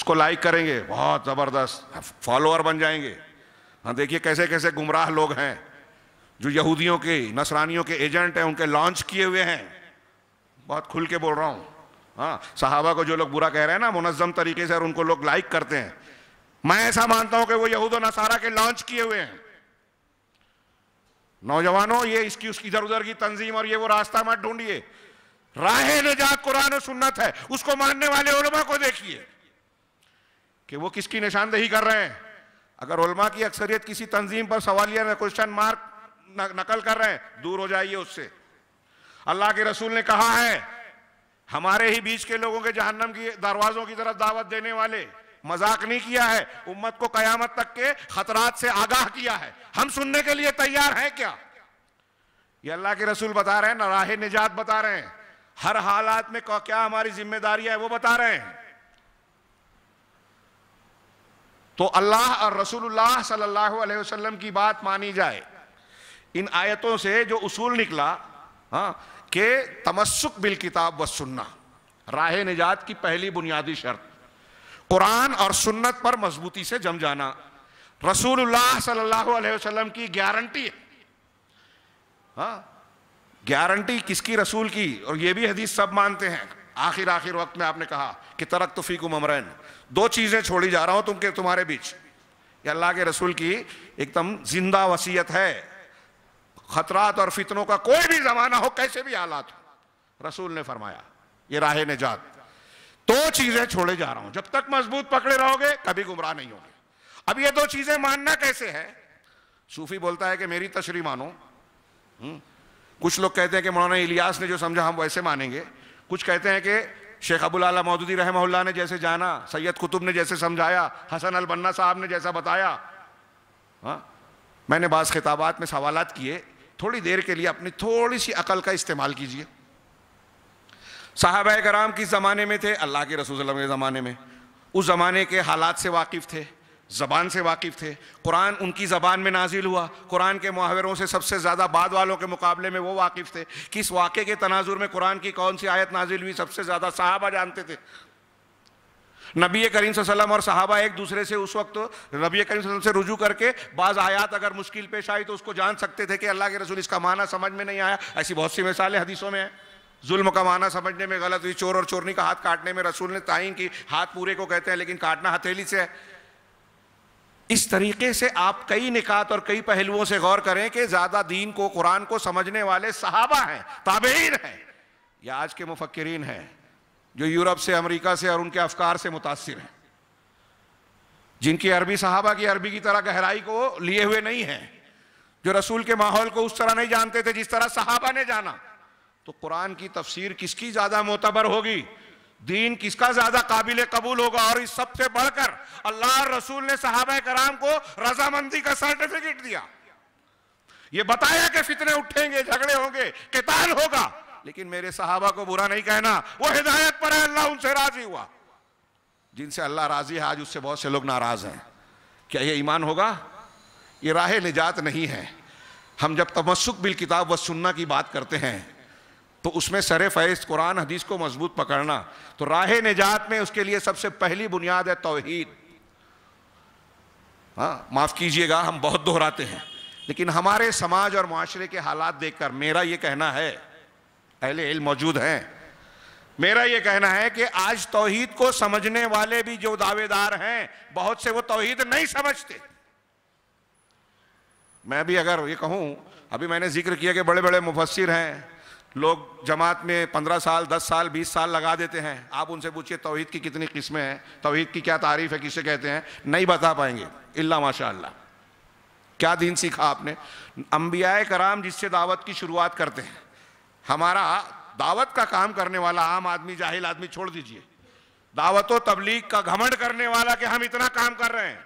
उसको लाइक करेंगे बहुत ज़बरदस्त फॉलोअर बन जाएंगे हाँ देखिए कैसे कैसे गुमराह लोग हैं जो यहूदियों के नसरानियों के एजेंट हैं उनके लॉन्च किए हुए हैं बहुत खुल के बोल रहा हूँ हाँ सहाबा को जो लोग बुरा कह रहे हैं ना मुनज़म तरीके से और उनको लोग लाइक करते हैं मैं ऐसा मानता हूं कि वो यहूद नसारा के लॉन्च किए हुए हैं नौजवानों ये इसकी उसकी इधर उधर की तंजीम और ये वो रास्ता मत ढूंढिए राह निजात कुरान और सुन्नत है उसको मानने वाले उलमा को देखिए कि वो किसकी निशानदेही कर रहे हैं अगर उलमा की अक्सरियत किसी तंजीम पर सवालिया क्वेश्चन मार्क नकल कर रहे हैं दूर हो जाइए उससे अल्लाह के रसूल ने कहा है हमारे ही बीच के लोगों के जहन्नम की दरवाजों की तरफ दावत देने वाले मजाक नहीं किया है उम्मत को कयामत तक के खतरात से आगाह किया है हम सुनने के लिए तैयार हैं क्या ये अल्लाह के रसूल बता रहे हैं ना राह निजात बता रहे हैं हर हालात में क्या हमारी जिम्मेदारी है वो बता रहे हैं तो अल्लाह और रसूलुल्लाह सल्लल्लाहु अलैहि वसल्लम की बात मानी जाए इन आयतों से जो उसूल निकला हाँ के तमस्सुक बिल किताब व सुन्ना राह निजात की पहली बुनियादी शर्त कुरान और सुन्नत पर मजबूती से जम जाना रसूलुल्लाह सल्लल्लाहु अलैहि वसल्लम की गारंटी है हाँ गारंटी किसकी रसूल की और ये भी हदीस सब मानते हैं आखिर आखिर वक्त में आपने कहा कि तरक तुफी को दो चीज़ें छोड़ी जा रहा हूं तुम के तुम्हारे बीच अल्लाह के रसूल की एकदम जिंदा वसीयत है खतरात और फितनों का कोई भी जमाना हो कैसे भी हालात हो रसूल ने फरमाया ये राह निजात दो तो चीजें छोड़े जा रहा हूं जब तक मजबूत पकड़े रहोगे कभी गुमराह नहीं होगे अब ये दो चीजें मानना कैसे है सूफी बोलता है कि मेरी तशरी मानो हम्म। कुछ लोग कहते हैं कि मौलाना इलियास ने जो समझा हम वैसे मानेंगे कुछ कहते हैं कि शेख अबुल आला मौदूदी रहमल्ला ने जैसे जाना सैयद कुतुब ने जैसे समझाया हसन अल बन्ना साहब ने जैसा बताया हा? मैंने बाज़ खिताबात में सवालत किए थोड़ी देर के लिए अपनी थोड़ी सी अकल का इस्तेमाल कीजिए साहब कराम किस ज़माने में थे अल्लाह के रसूल के ज़माने में उस ज़माने के हालात से वाकिफ़ थे ज़बान से वाकिफ़ थे कुरान उनकी ज़बान में नाजिल हुआ कुरान के मुहावरों से सबसे ज़्यादा बाद वालों के मुकाबले में वो वाकिफ़ थे किस वाक़े के तनाजुर में कुरान की कौन सी आयत नाजिल हुई सबसे ज़्यादा साहबा जानते थे नबी करीम वसल्लम और साहबा एक दूसरे से उस वक्त नबी करीम वसल्लम से रुजू करके बाज़ आयात अगर मुश्किल पेश आई तो उसको जान सकते थे कि अल्लाह के रसूल इसका माना समझ में नहीं आया ऐसी बहुत सी मिसालें हदीसों में हैं जुल्म का माना समझने में गलत हुई चोर और चोरनी का हाथ काटने में रसूल ने तयन की हाथ पूरे को कहते हैं लेकिन काटना हथेली से है इस तरीके से आप कई निकात और कई पहलुओं से गौर करें कि ज़्यादा दीन को कुरान को समझने वाले साहबा हैं ताबेन हैं या आज के मुफक्रीन हैं जो यूरोप से अमेरिका से और उनके अफकार से मुतासर हैं जिनकी अरबी साहबा की अरबी की तरह गहराई को लिए हुए नहीं हैं जो रसूल के माहौल को उस तरह नहीं जानते थे जिस तरह साहबा ने जाना तो कुरान की तफसीर किसकी ज़्यादा मोतबर होगी दीन किसका ज़्यादा काबिल कबूल होगा और इस सबसे बढ़कर अल्लाह रसूल ने साहबा कराम को रजामंदी का सर्टिफिकेट दिया ये बताया कि फितने उठेंगे झगड़े होंगे कितान होगा लेकिन मेरे सहाबा को बुरा नहीं कहना वो हिदायत पर है अल्लाह उनसे राजी हुआ जिनसे अल्लाह राजी है आज उससे बहुत से लोग नाराज हैं क्या ये ईमान होगा ये राह निजात नहीं है हम जब तमस्क बिल किताब व सुन्ना की बात करते हैं तो उसमें सर फैज कुरान हदीस को मजबूत पकड़ना तो राह निजात में उसके लिए सबसे पहली बुनियाद है तोहहीद हाँ माफ़ कीजिएगा हम बहुत दोहराते हैं लेकिन हमारे समाज और माशरे के हालात देखकर मेरा ये कहना है अहले इल मौजूद हैं मेरा ये कहना है कि आज तोहहीद को समझने वाले भी जो दावेदार हैं बहुत से वो तोहहीद नहीं समझते मैं भी अगर ये कहूँ अभी मैंने जिक्र किया कि बड़े बड़े मुफसर हैं लोग जमात में पंद्रह साल दस साल बीस साल लगा देते हैं आप उनसे पूछिए तोहहीद की कितनी किस्में हैं तोहहीद की क्या तारीफ है किसे कहते हैं नहीं बता पाएंगे इल्ला माशाल्लाह क्या दिन सीखा आपने अम्बिया कराम जिससे दावत की शुरुआत करते हैं हमारा दावत का काम करने वाला आम आदमी जाहिल आदमी छोड़ दीजिए दावतो तबलीग का घमंड करने वाला कि हम इतना काम कर रहे हैं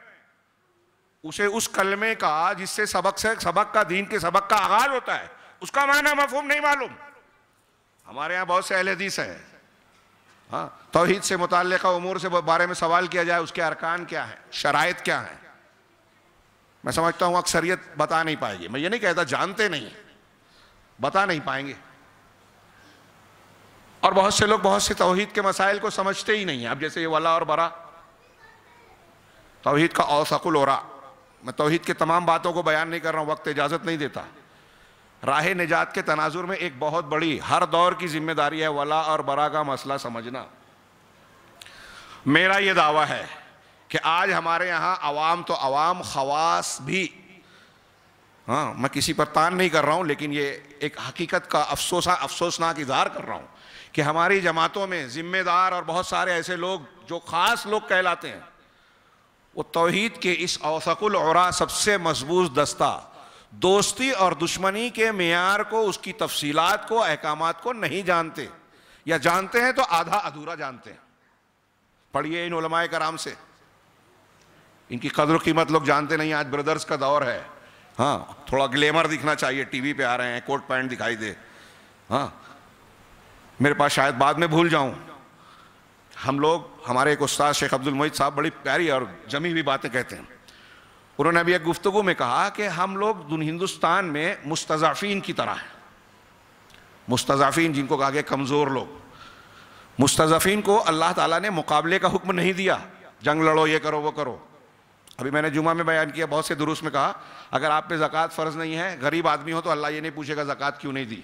उसे उस कलमे का जिससे सबक से सबक का दीन के सबक का आगाज होता है उसका माना मफहम नहीं मालूम हमारे यहाँ बहुत से अहलदीस हैं हाँ तोहहीद से मुतल उमूर से बारे में सवाल किया जाए उसके अरकान क्या है शराइ क्या है मैं समझता हूँ अक्सरियत बता नहीं पाएगी मैं ये नहीं कहता जानते नहीं बता नहीं पाएंगे और बहुत से लोग बहुत से तोहहीद के मसाइल को समझते ही नहीं हैं अब जैसे ये वाला और बरा तोहहीद का औसकुल रहा मैं तोहहीद के तमाम बातों को बयान नहीं कर रहा हूँ वक्त इजाज़त नहीं देता राह निजात के तनाजुर में एक बहुत बड़ी हर दौर की जिम्मेदारी है वला और बरा का मसला समझना मेरा ये दावा है कि आज हमारे यहाँ अवाम तो अवाम खवास भी हाँ मैं किसी पर तान नहीं कर रहा हूँ लेकिन ये एक हकीकत का अफसोस अफसोसनाक इजहार कर रहा हूँ कि हमारी जमातों में ज़िम्मेदार और बहुत सारे ऐसे लोग जो ख़ास लोग कहलाते हैं वो तोहहीद के इस औसकुल और सबसे मजबूत दस्ता दोस्ती और दुश्मनी के मैार को उसकी तफसीलात को अहकाम को नहीं जानते या जानते हैं तो आधा अधूरा जानते हैं पढ़िए इन कराम से इनकी कदर कीमत लोग जानते नहीं आज ब्रदर्स का दौर है हाँ थोड़ा ग्लेमर दिखना चाहिए टीवी पे आ रहे हैं कोट पैंट दिखाई दे हाँ मेरे पास शायद बाद में भूल जाऊं हम लोग हमारे एक उस्ताद शेख अब्दुल मोहित साहब बड़ी प्यारी और जमी हुई बातें कहते हैं उन्होंने अभी एक गुफ्तगु में कहा कि हम लोग हिंदुस्तान में मुस्तजाफीन की तरह हैं मुस्तजाफीन जिनको कहा गया कमज़ोर लोग मुस्तजाफिन को अल्लाह ताला ने मुकाबले का हुक्म नहीं दिया जंग लड़ो ये करो वो करो अभी मैंने जुमा में बयान किया बहुत से दुरुस्त में कहा अगर आप पे जक़ात फ़र्ज़ नहीं है गरीब आदमी हो तो अल्लाह ये नहीं पूछेगा ज़क़़त क्यों नहीं दी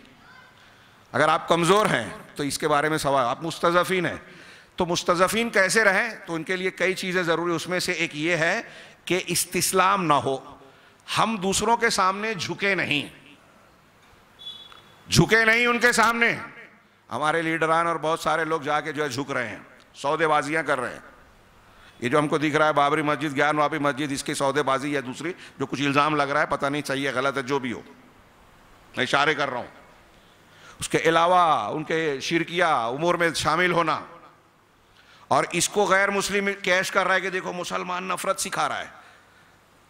अगर आप कमज़ोर हैं तो इसके बारे में सवाल आप मुस्तफ़ीन हैं तो मुस्तफ़ीन कैसे रहें तो उनके लिए कई चीज़ें ज़रूरी उसमें से एक ये है कि इस्तीसलाम ना हो हम दूसरों के सामने झुके नहीं झुके नहीं उनके सामने हमारे लीडरान और बहुत सारे लोग जाके जो है झुक रहे हैं सौदेबाजियां कर रहे हैं ये जो हमको दिख रहा है बाबरी मस्जिद ज्ञान वापी मस्जिद इसकी सौदेबाजी या दूसरी जो कुछ इल्ज़ाम लग रहा है पता नहीं सही है गलत है जो भी हो मैं इशारे कर रहा हूँ उसके अलावा उनके शिरकिया उमूर में शामिल होना और इसको गैर मुस्लिम कैश कर रहा है कि देखो मुसलमान नफरत सिखा रहा है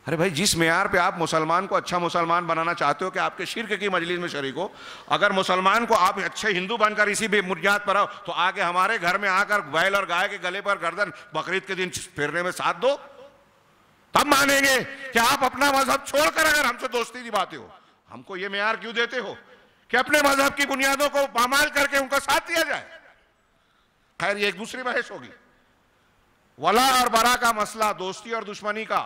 अरे भाई जिस मैार पे आप मुसलमान को अच्छा मुसलमान बनाना चाहते हो कि आपके शिरक की मजलिस में शरीक हो अगर मुसलमान को आप अच्छे हिंदू बनकर इसी भी मुर्जात पर आओ तो आगे हमारे घर में आकर बैल और गाय के गले पर गर्दन बकरीद के दिन फेरने में साथ दो तब मानेंगे कि आप अपना मजहब छोड़कर अगर हमसे दोस्ती निभाते हो हमको ये मैार क्यों देते हो कि अपने मजहब की बुनियादों को पामाल करके उनका साथ दिया जाए खैर ये एक दूसरी बहस होगी वला और बरा का मसला दोस्ती और दुश्मनी का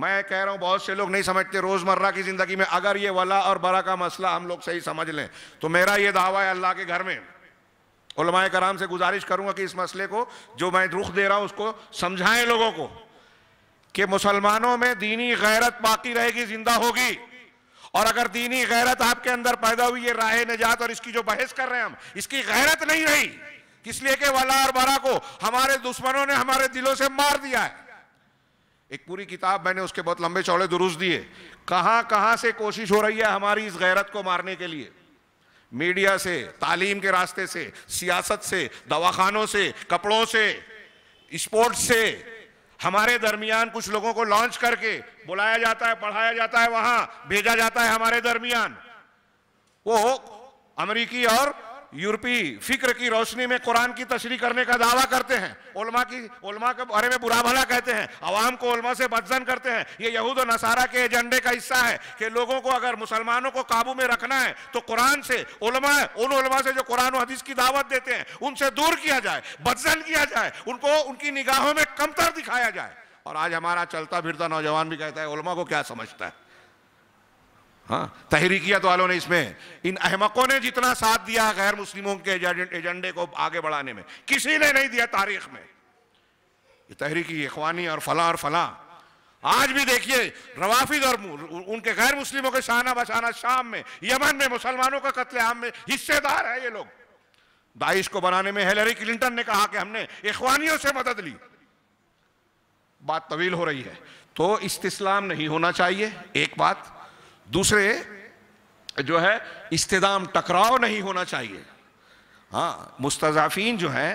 मैं कह रहा हूं बहुत से लोग नहीं समझते रोजमर्रा की जिंदगी में अगर ये वला और बरा का मसला हम लोग सही समझ लें तो मेरा ये दावा है अल्लाह के घर में उलमाए कराम से गुजारिश करूंगा कि इस मसले को जो मैं रुख दे रहा हूं उसको समझाएं लोगों को कि मुसलमानों में दीनी गैरत बाकी रहेगी जिंदा होगी और अगर दीनी गैरत आपके अंदर पैदा हुई है राह निजात और इसकी जो बहस कर रहे हैं हम इसकी गैरत नहीं रही इसलिए कि वला और बरा को हमारे दुश्मनों ने हमारे दिलों से मार दिया है एक पूरी किताब मैंने उसके बहुत लंबे चौड़े दुरुस्त दिए कहां कहां से कोशिश हो रही है हमारी इस गैरत को मारने के लिए मीडिया से तालीम के रास्ते से सियासत से दवाखानों से कपड़ों से स्पोर्ट्स से हमारे दरमियान कुछ लोगों को लॉन्च करके बुलाया जाता है पढ़ाया जाता है वहां भेजा जाता है हमारे दरमियान वो अमरीकी और यूरोपी फिक्र की रोशनी में कुरान की तशरी करने का दावा करते हैं उल्मा की उल्मा के बारे में बुरा भला कहते हैं अवाम को उल्मा से बदजन करते हैं ये यहूद और नसारा के एजेंडे का हिस्सा है कि लोगों को अगर मुसलमानों को काबू में रखना है तो कुरान से उलमा उन उल्मा से जो कुरान हदीस की दावत देते हैं उनसे दूर किया जाए बदजन किया जाए उनको उनकी निगाहों में कमतर दिखाया जाए और आज हमारा चलता फिरता नौजवान भी कहता है उल्मा को क्या समझता है हाँ तहरीकियत वालों ने इसमें इन अहमकों ने जितना साथ दिया गैर मुस्लिमों के एजेंडे को आगे बढ़ाने में किसी ने नहीं दिया तारीख में ये तहरीकी अखवानी और फला और फला आज भी देखिए रवाफिद और उनके गैर मुस्लिमों के शाना बशाना शाम में यमन में मुसलमानों का कत्लेआम में हिस्सेदार है ये लोग दाइश को बनाने में हेलरी क्लिंटन ने कहा कि हमने इखवानियों से मदद ली बात तवील हो रही है तो इस्तेलाम नहीं होना चाहिए एक बात दूसरे जो है इस्तेदाम टकराव नहीं होना चाहिए हाँ मुस्तजाफीन जो है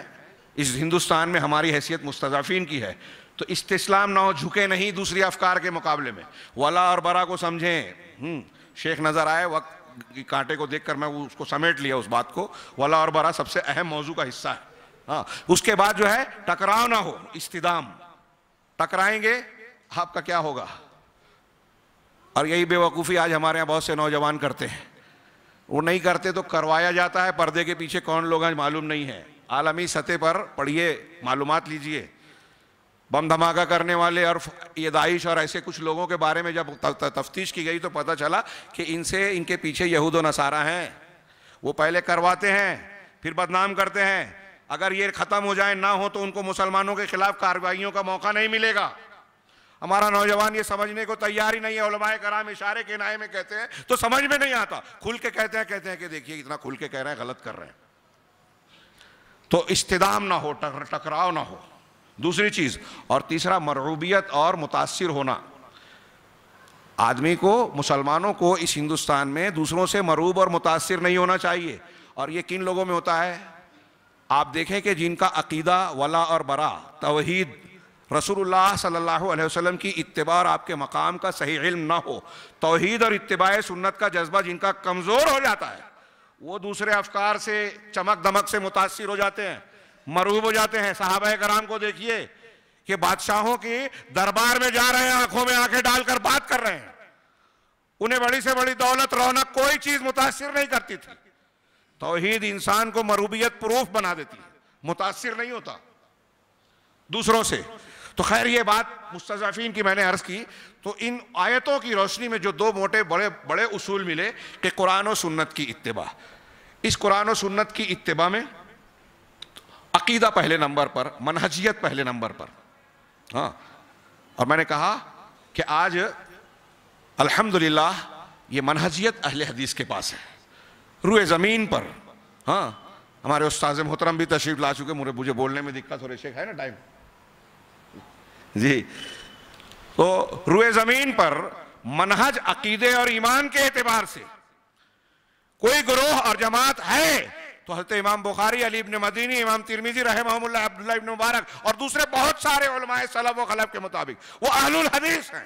इस हिंदुस्तान में हमारी हैसियत मुस्तजाफीन की है तो इस्तेस्लाम ना हो झुके नहीं दूसरी अफकार के मुकाबले में वाला और बरा को समझें हम्म, शेख नज़र आए वक्त कांटे को देखकर मैं उसको समेट लिया उस बात को वाला और बरा सबसे अहम मौजू का हिस्सा है हाँ उसके बाद जो है टकराव ना हो इस्तेदाम टकराएंगे आपका क्या होगा और यही बेवकूफ़ी आज हमारे यहाँ बहुत से नौजवान करते हैं वो नहीं करते तो करवाया जाता है पर्दे के पीछे कौन लोग हैं मालूम नहीं है आलमी सतह पर पढ़िए मालूम लीजिए बम धमाका करने वाले और ये दाइश और ऐसे कुछ लोगों के बारे में जब तफ्तीश की गई तो पता चला कि इनसे इनके पीछे यहूद नसारा हैं वो पहले करवाते हैं फिर बदनाम करते हैं अगर ये ख़त्म हो जाए ना हो तो उनको मुसलमानों के ख़िलाफ़ कार्रवाइयों का मौका नहीं मिलेगा हमारा नौजवान ये समझने को तैयार ही नहीं है उलमाए कराम इशारे के नाये में कहते हैं तो समझ में नहीं आता खुल के कहते हैं कहते हैं कि देखिए इतना खुल के कह रहे हैं गलत कर रहे हैं तो इस्तेदाम ना हो टकराव ना हो दूसरी चीज़ और तीसरा मरूबियत और मुतासर होना आदमी को मुसलमानों को इस हिंदुस्तान में दूसरों से मरूब और मुतासर नहीं होना चाहिए और ये किन लोगों में होता है आप देखें कि जिनका अकीदा वला और बरा तोहहीद रसूलुल्लाह सल्लल्लाहु अलैहि वसल्लम की इत्तबार आपके मकाम का सही इल्म ना हो तोहीद और इत्तबाय सुन्नत का जज्बा जिनका कमज़ोर हो जाता है वो दूसरे अफकार से चमक दमक से मुतासर हो जाते हैं मरूब हो जाते हैं साहब कराम को देखिए कि बादशाहों की दरबार में जा रहे हैं आंखों में आंखें डालकर बात कर रहे हैं उन्हें बड़ी से बड़ी दौलत रौनक कोई चीज़ मुतासर नहीं करती थी तोहीद इंसान को मरूबियत प्रूफ बना देती है मुतासर नहीं होता दूसरों से तो खैर ये बात मुस्तफ़ीन की मैंने अर्ज़ की तो इन आयतों की रोशनी में जो दो मोटे बड़े बड़े उसूल मिले कि कुरान और सुन्नत की इतबा इस कुरान और सुन्नत की इतबा में अकीदा पहले नंबर पर मनहजियत पहले नंबर पर हाँ और मैंने कहा कि आज अल्हम्दुलिल्लाह ये मनहजियत अहल हदीस के पास है रुए ज़मीन पर हाँ हमारे उस्ताज़ मोहतरम भी तशरीफ़ ला चुके मुझे मुझे बोलने में दिक्कत हो रही शेख है ना टाइम जी तो रुए जमीन पर मनहज अकीदे और ईमान के एतबार से कोई ग्रोह और जमात है तो हजरत इमाम बुखारी अली इबन मदीनी इमाम तिरमिजी रहे अब्दुल्ला इबन मुबारक और दूसरे बहुत सारे सलब व खलब के मुताबिक वो अहलुल हदीस हैं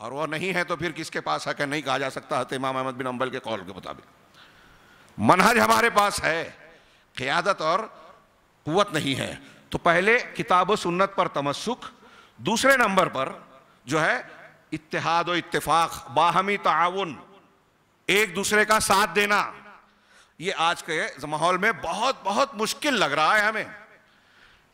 और वो नहीं है तो फिर किसके पास है नहीं कहा जा सकता हजरत इमाम अहमद बिन अम्बल के कौल के मुताबिक मनहज हमारे पास है क़्यादत और कुत नहीं है तो पहले किताब सुन्नत पर तमस्क दूसरे नंबर पर जो है इतिहाद और इतफाक बाहमी ताउन एक दूसरे का साथ देना ये आज के माहौल में बहुत बहुत मुश्किल लग रहा है हमें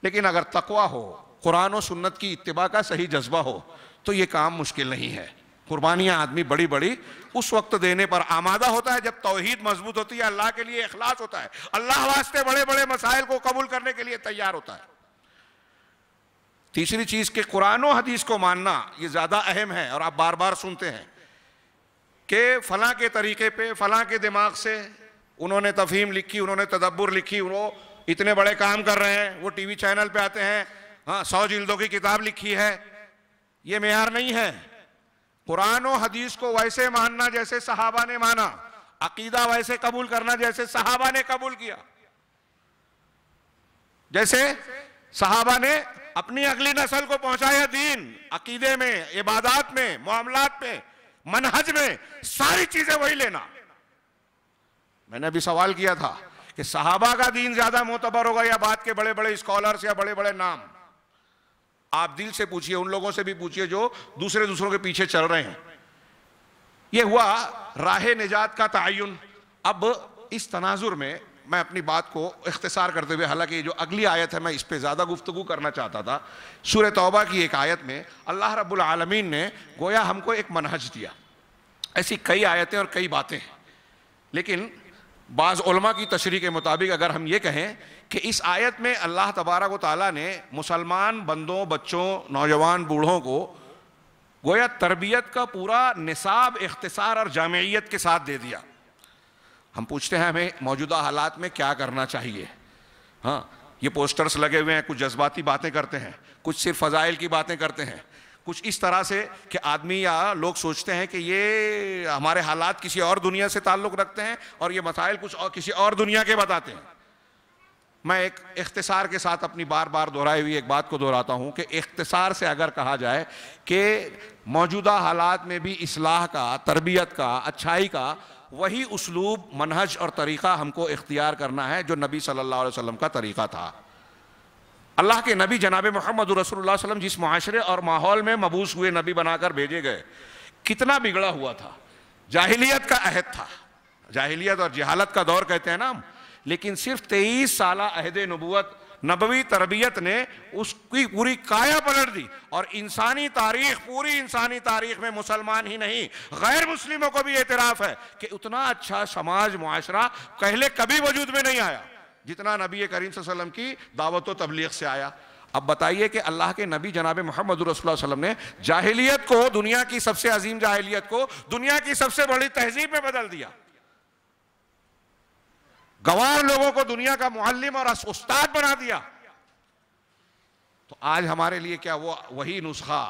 लेकिन अगर तकवा हो कुरान और सुन्नत की इतबा का सही जज्बा हो तो ये काम मुश्किल नहीं है कुर्बानियां आदमी बड़ी बड़ी उस वक्त देने पर आमादा होता है जब तोहहीद मजबूत होती है अल्लाह के लिए अखलास होता है अल्लाह वास्ते बड़े बड़े मसाइल को कबूल करने के लिए तैयार होता है तीसरी चीज के कुरान और हदीस को मानना ये ज़्यादा अहम है और आप बार बार सुनते हैं कि फला के तरीके पे फला के दिमाग से उन्होंने तफहीम लिखी उन्होंने तदब्बर लिखी वो इतने बड़े काम कर रहे हैं वो टीवी चैनल पे आते हैं हाँ सौ जिल्दों की किताब लिखी है ये मैार नहीं है कुरान और हदीस को वैसे मानना जैसे सहाबा ने माना अकीदा वैसे कबूल करना जैसे सहाबा ने कबूल किया जैसे सहाबा ने अपनी अगली नस्ल को पहुंचाया दीन अकीदे में इबादात में मामलात में मनहज में सारी चीजें वही लेना मैंने अभी सवाल किया था कि साहबा का दीन ज्यादा मोतबर होगा या बात के बड़े बड़े स्कॉलर्स या बड़े बड़े नाम आप दिल से पूछिए उन लोगों से भी पूछिए जो दूसरे दूसरों के पीछे चल रहे हैं यह हुआ राह निजात का तयन अब इस तनाजुर में मैं अपनी बात को इख्तसार करते हुए हालांकि जो अगली आयत है मैं इस पर ज़्यादा गुफ्तु करना चाहता था सूर तौबा की एक आयत में अल्लाह रबालमीन ने गोया हमको एक मनहज दिया ऐसी कई आयतें और कई बातें हैं लेकिन बाज़मा की तशरी के मुताबिक अगर हम ये कहें कि इस आयत में अल्लाह तबारक ताली ने मुसलमान बंदों बच्चों नौजवान बूढ़ों को गोया तरबियत का पूरा निसाब इख्तिसार और जामयत के साथ दे दिया हम पूछते हैं हमें मौजूदा हालात में क्या करना चाहिए हाँ ये पोस्टर्स लगे हुए हैं कुछ जज्बाती बातें करते हैं कुछ सिर्फ फजाइल की बातें करते हैं कुछ इस तरह से कि आदमी या लोग सोचते हैं कि ये हमारे हालात किसी और दुनिया से ताल्लुक़ रखते हैं और ये मसाइल कुछ और किसी और दुनिया के बताते हैं मैं एक इख्तिसार के साथ अपनी बार बार दोहराई हुई एक बात को दोहराता हूँ कि इख्तिसार से अगर कहा जाए कि मौजूदा हालात में भी इसलाह का तरबियत का अच्छाई का वही उसलूब मनहज और तरीक़ा हमको इख्तियार करना है जो नबी सल्लल्लाहु अलैहि वसल्लम का तरीक़ा था अल्लाह के नबी जनाब मोहम्मद रसोल्ला जिस माशरे और माहौल में मबूस हुए नबी बनाकर भेजे गए कितना बिगड़ा हुआ था जाहिलियत का अहद था जाहिलियत और जहालत का दौर कहते हैं ना हम लेकिन सिर्फ तेईस साल अहद नबूत नबवी तरबियत ने उसकी पूरी काया पलट दी और इंसानी तारीख पूरी इंसानी तारीख में मुसलमान ही नहीं गैर मुस्लिमों को भी एतराफ़ है कि उतना अच्छा समाज मुआरा पहले कभी वजूद में नहीं आया जितना नबी करीम वसम की दावत तबलीग से आया अब बताइए कि अल्लाह के नबी जनाब मोहम्मद वसल्लम ने जाहिलियत को दुनिया की सबसे अजीम जाहिलियत को दुनिया की सबसे बड़ी तहजीब में बदल दिया गवार लोगों को दुनिया का मुहल्लिम और उस्ताद बना दिया तो आज हमारे लिए क्या वो वही नुस्खा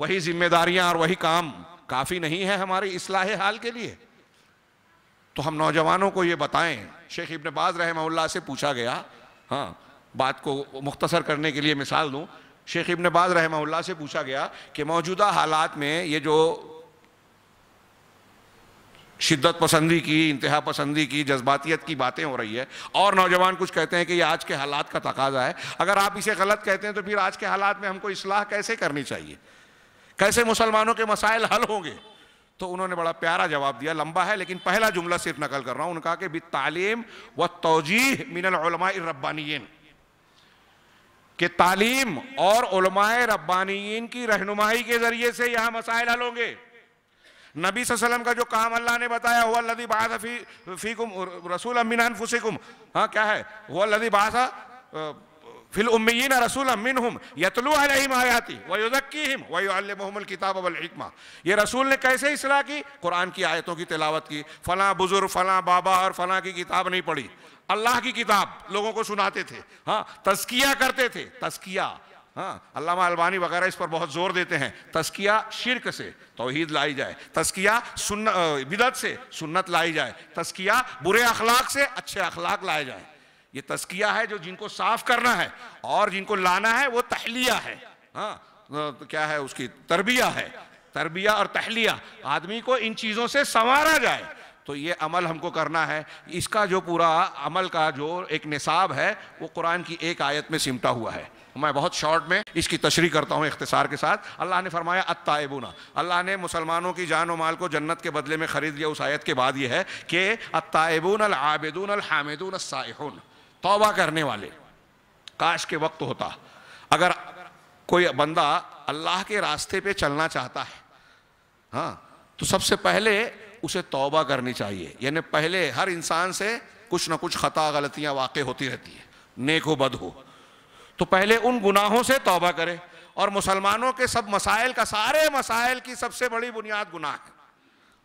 वही जिम्मेदारियां और वही काम काफी नहीं है हमारे इसलाह हाल के लिए तो हम नौजवानों को ये बताएं शेख इबन बाज रहमल्ला से पूछा गया हाँ बात को मुख्तसर करने के लिए मिसाल दूं शेख इबन बाज रहमल्ला से पूछा गया कि मौजूदा हालात में ये जो शिद्दत पसंदी की इंतहा पसंदी की जज्बातियत की बातें हो रही है और नौजवान कुछ कहते हैं कि ये आज के हालात का तकाजा है अगर आप इसे गलत कहते हैं तो फिर आज के हालात में हमको इसलाह कैसे करनी चाहिए कैसे मुसलमानों के मसाइल हल होंगे तो उन्होंने बड़ा प्यारा जवाब दिया लंबा है लेकिन पहला जुमला सिर्फ नकल कर रहा हूं उनका कि तालीम व तोजीह मिनलमा रब्बानियन के तालीम और रब्बानियन की रहनुमाई के ज़रिए से यह मसाइल हल होंगे नबी वसल्लम का जो काम अल्लाह ने बताया हुआ लदी बासा फी फीकुम रसूल अमीनान फुसिकुम हाँ क्या है हुआ लदी बासा फिल उम्मीन रसूल अमिन हम यतलु अलहिम आयाती वयुज़क्कीहिम वयुअल्लिमुहुमुल किताब वल ये रसूल ने कैसे इसलाह की कुरान की आयतों की तिलावत की फ़लाँ बुज़ुर्ग फ़लाँ बाबा और फ़लाँ की किताब नहीं पढ़ी अल्लाह की किताब लोगों को सुनाते थे हाँ तस्किया करते थे तस्किया हाँ अल्लामा अलबानी वगैरह इस पर बहुत जोर देते हैं तस्किया शिरक से तोहहीद लाई जाए तस्किया सुन्न बिदत से सुन्नत लाई जाए तस्किया बुरे अखलाक से अच्छे अखलाक लाए जाए ये तस्किया है जो जिनको साफ करना है और जिनको लाना है वो तहलिया है हाँ तो क्या है उसकी तरबिया है तरबिया और तहलिया आदमी को इन चीज़ों से संवारा जाए तो ये अमल हमको करना है इसका जो पूरा अमल का जो एक निसाब है वो कुरान की एक आयत में सिमटा हुआ है मैं बहुत शॉर्ट में इसकी तशरी करता हूँ इख्तिसार के साथ अल्लाह ने फरमाया अत्ताइबुना अल्लाह ने मुसलमानों की जान व माल को जन्नत के बदले में ख़रीद लिया उस आयत के बाद यह है कि अत्ताइबून आबिदून हामिदून साहून तोबा करने वाले काश के वक्त होता अगर कोई बंदा अल्लाह के रास्ते पे चलना चाहता है हाँ तो सबसे पहले उसे तौबा करनी चाहिए यानी पहले हर इंसान से कुछ ना कुछ ख़ता गलतियाँ वाक़ होती रहती हैं नेक हो बद हो तो पहले उन गुनाहों से तोबा करे और मुसलमानों के सब मसाइल का सारे मसाइल की सबसे बड़ी बुनियाद गुनाह है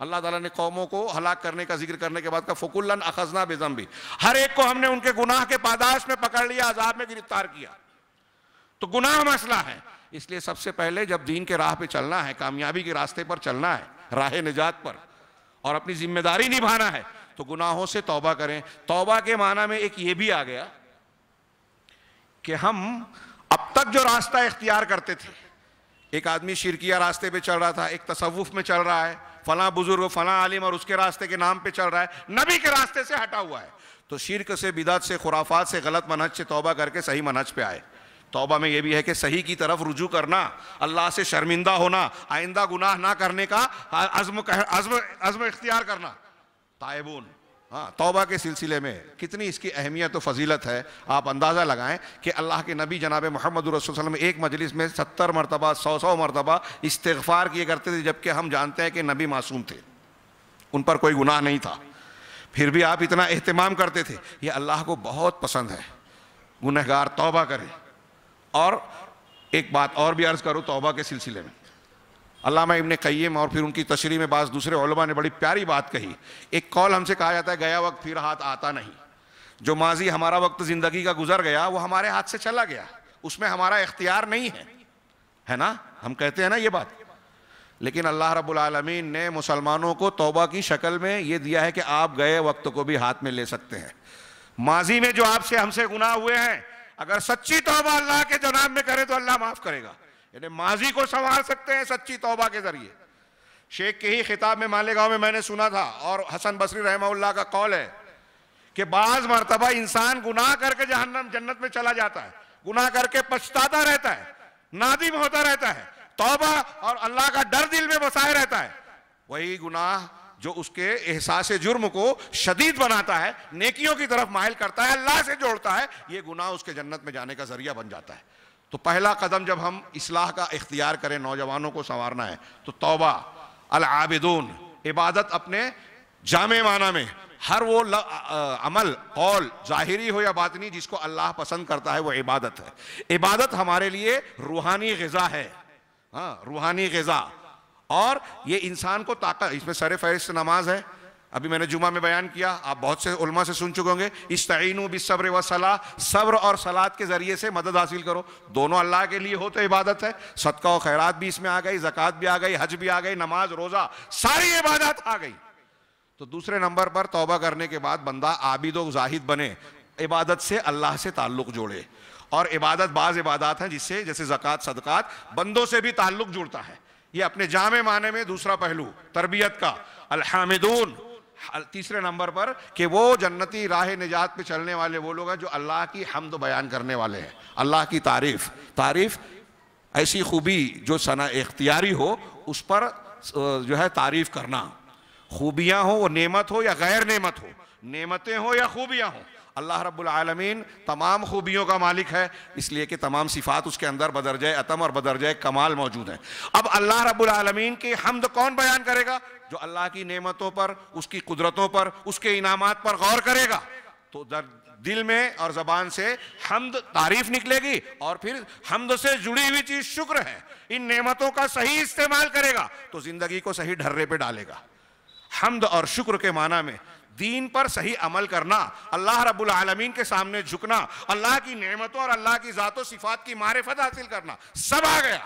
अल्लाह ताला ने कौमों को हलाक करने का जिक्र करने के बाद का फुकुल्लन अखजना बेजम भी हर एक को हमने उनके गुनाह के पादाश में पकड़ लिया आजाब में गिरफ्तार किया तो गुनाह मसला है इसलिए सबसे पहले जब दीन के राह पे चलना है कामयाबी के रास्ते पर चलना है राह निजात पर और अपनी जिम्मेदारी निभाना है तो गुनाहों से तोबा करें तोबा के माना में एक ये भी आ गया कि हम अब तक जो रास्ता इख्तियार करते थे एक आदमी शिरकिया रास्ते पे चल रहा था एक तसवुफ में चल रहा है फला बुजुर्ग फला आलिम और उसके रास्ते के नाम पे चल रहा है नबी के रास्ते से हटा हुआ है तो शिरक से बिदत से खुराफात से गलत मनहज से तौबा करके सही मनहज पे आए तौबा में यह भी है कि सही की तरफ रुजू करना अल्लाह से शर्मिंदा होना आइंदा गुनाह ना करने का अज़म अज़्म अज्म इख्तियार करना ताइबून हाँ तोबा के सिलसिले में कितनी इसकी अहमियत और फजीलत है आप अंदाज़ा लगाएं कि अल्लाह के नबी जनाब मोहम्मद रसोल्लम एक मजलिस में सत्तर मरतबा सौ सौ मरतबा इस्तफ़ार किए करते थे जबकि हम जानते हैं कि नबी मासूम थे उन पर कोई गुनाह नहीं था फिर भी आप इतना अहतमाम करते थे ये अल्लाह को बहुत पसंद है गुनहगार तोबा करें और एक बात और भी अर्ज़ करूँ तोबा के सिलसिले में अलामा इबन कैम और फिर उनकी तशरी में बाज़ दूसरे ओलमा ने बड़ी प्यारी बात कही एक कौल हमसे कहा जाता है गया वक्त फिर हाथ आता नहीं जो माजी हमारा वक्त ज़िंदगी का गुजर गया वो हमारे हाथ से चला गया उसमें हमारा इख्तियार नहीं है है ना हम कहते हैं ना ये बात लेकिन अल्लाह रबालमीन ने मुसलमानों को तोबा की शक्ल में ये दिया है कि आप गए वक्त को भी हाथ में ले सकते हैं माजी में जो आपसे हमसे गुनाह हुए हैं अगर सच्ची तोबा अल्लाह के जनाब में करें तो अल्लाह माफ़ करेगा यानी माजी को संवार सकते हैं सच्ची तोबा के जरिए शेख के ही खिताब में मालेगांव में मैंने सुना था और हसन बसरी रहमा का कौल है कि बाज मरतबा इंसान गुनाह करके जहन्नम जन्नत में चला जाता है गुनाह करके पछताता रहता है नादिम होता रहता है तौबा और अल्लाह का डर दिल में बसाए रहता है वही गुनाह जो उसके एहसास जुर्म को शदीद बनाता है नेकियों की तरफ माहिल करता है अल्लाह से जोड़ता है ये गुनाह उसके जन्नत में जाने का जरिया बन जाता है तो पहला कदम जब हम इसलाह का इख्तियार करें नौजवानों को संवारना है तो तौबा अल आबिदून इबादत अपने जाम माना में हर वो ल, आ, अमल कौल जाहिरी हो या बातनी जिसको अल्लाह पसंद करता है वो इबादत है इबादत हमारे लिए रूहानी गज़ा है हाँ रूहानी गज़ा और ये इंसान को ताकत इसमें सर फहरिस्त नमाज है अभी मैंने जुमा में बयान किया आप बहुत से उलमा से सुन चुके होंगे इस तयन बिसब्र व सलाह सब्र और सलाद के ज़रिए से मदद हासिल करो दोनों अल्लाह के लिए हो तो इबादत है सदका और खैरात भी इसमें आ गई जक़ात भी आ गई हज भी आ गई नमाज रोज़ा सारी इबादत आ गई तो दूसरे नंबर पर तोबा करने के बाद बंदा आबिद व जाहिद बने इबादत से अल्लाह से ताल्लुक़ जोड़े और इबादत बाज़ इबादत हैं जिससे जैसे जक़ात सदक़ात बंदों से भी ताल्लुक़ जुड़ता है ये अपने जाम माने में दूसरा पहलू तरबियत का अलहमदून तीसरे नंबर पर कि वो जन्नती राह निजात पे चलने वाले वो लोग हैं जो अल्लाह की हमद बयान करने वाले हैं अल्लाह की तारीफ़ तारीफ़ ऐसी खूबी जो सना इख्तियारी हो उस पर जो है तारीफ़ करना खूबियां हो वो नेमत हो या गैर नेमत हो नेमतें हो या खूबियां हों अल्लाह आलमीन तमाम खूबियों का मालिक है इसलिए कि तमाम सिफात उसके अंदर बदरजय अतम और बदरजय कमाल मौजूद है अब अल्लाह आलमीन की हमद कौन बयान करेगा जो अल्लाह की नेमतों पर उसकी कुदरतों पर उसके इनाम पर गौर करेगा तो दिल में और ज़बान से हमद तारीफ निकलेगी और फिर हमद से जुड़ी हुई चीज़ शुक्र है इन नेमतों का सही इस्तेमाल करेगा तो ज़िंदगी को सही ढर्रे पे डालेगा हमद और शुक्र के माना में दीन पर सही अमल करना अल्लाह रब्बुल आलमीन के सामने झुकना अल्लाह की नेमतों और अल्लाह की ज़ातों सिफात की मारफत हासिल करना सब आ गया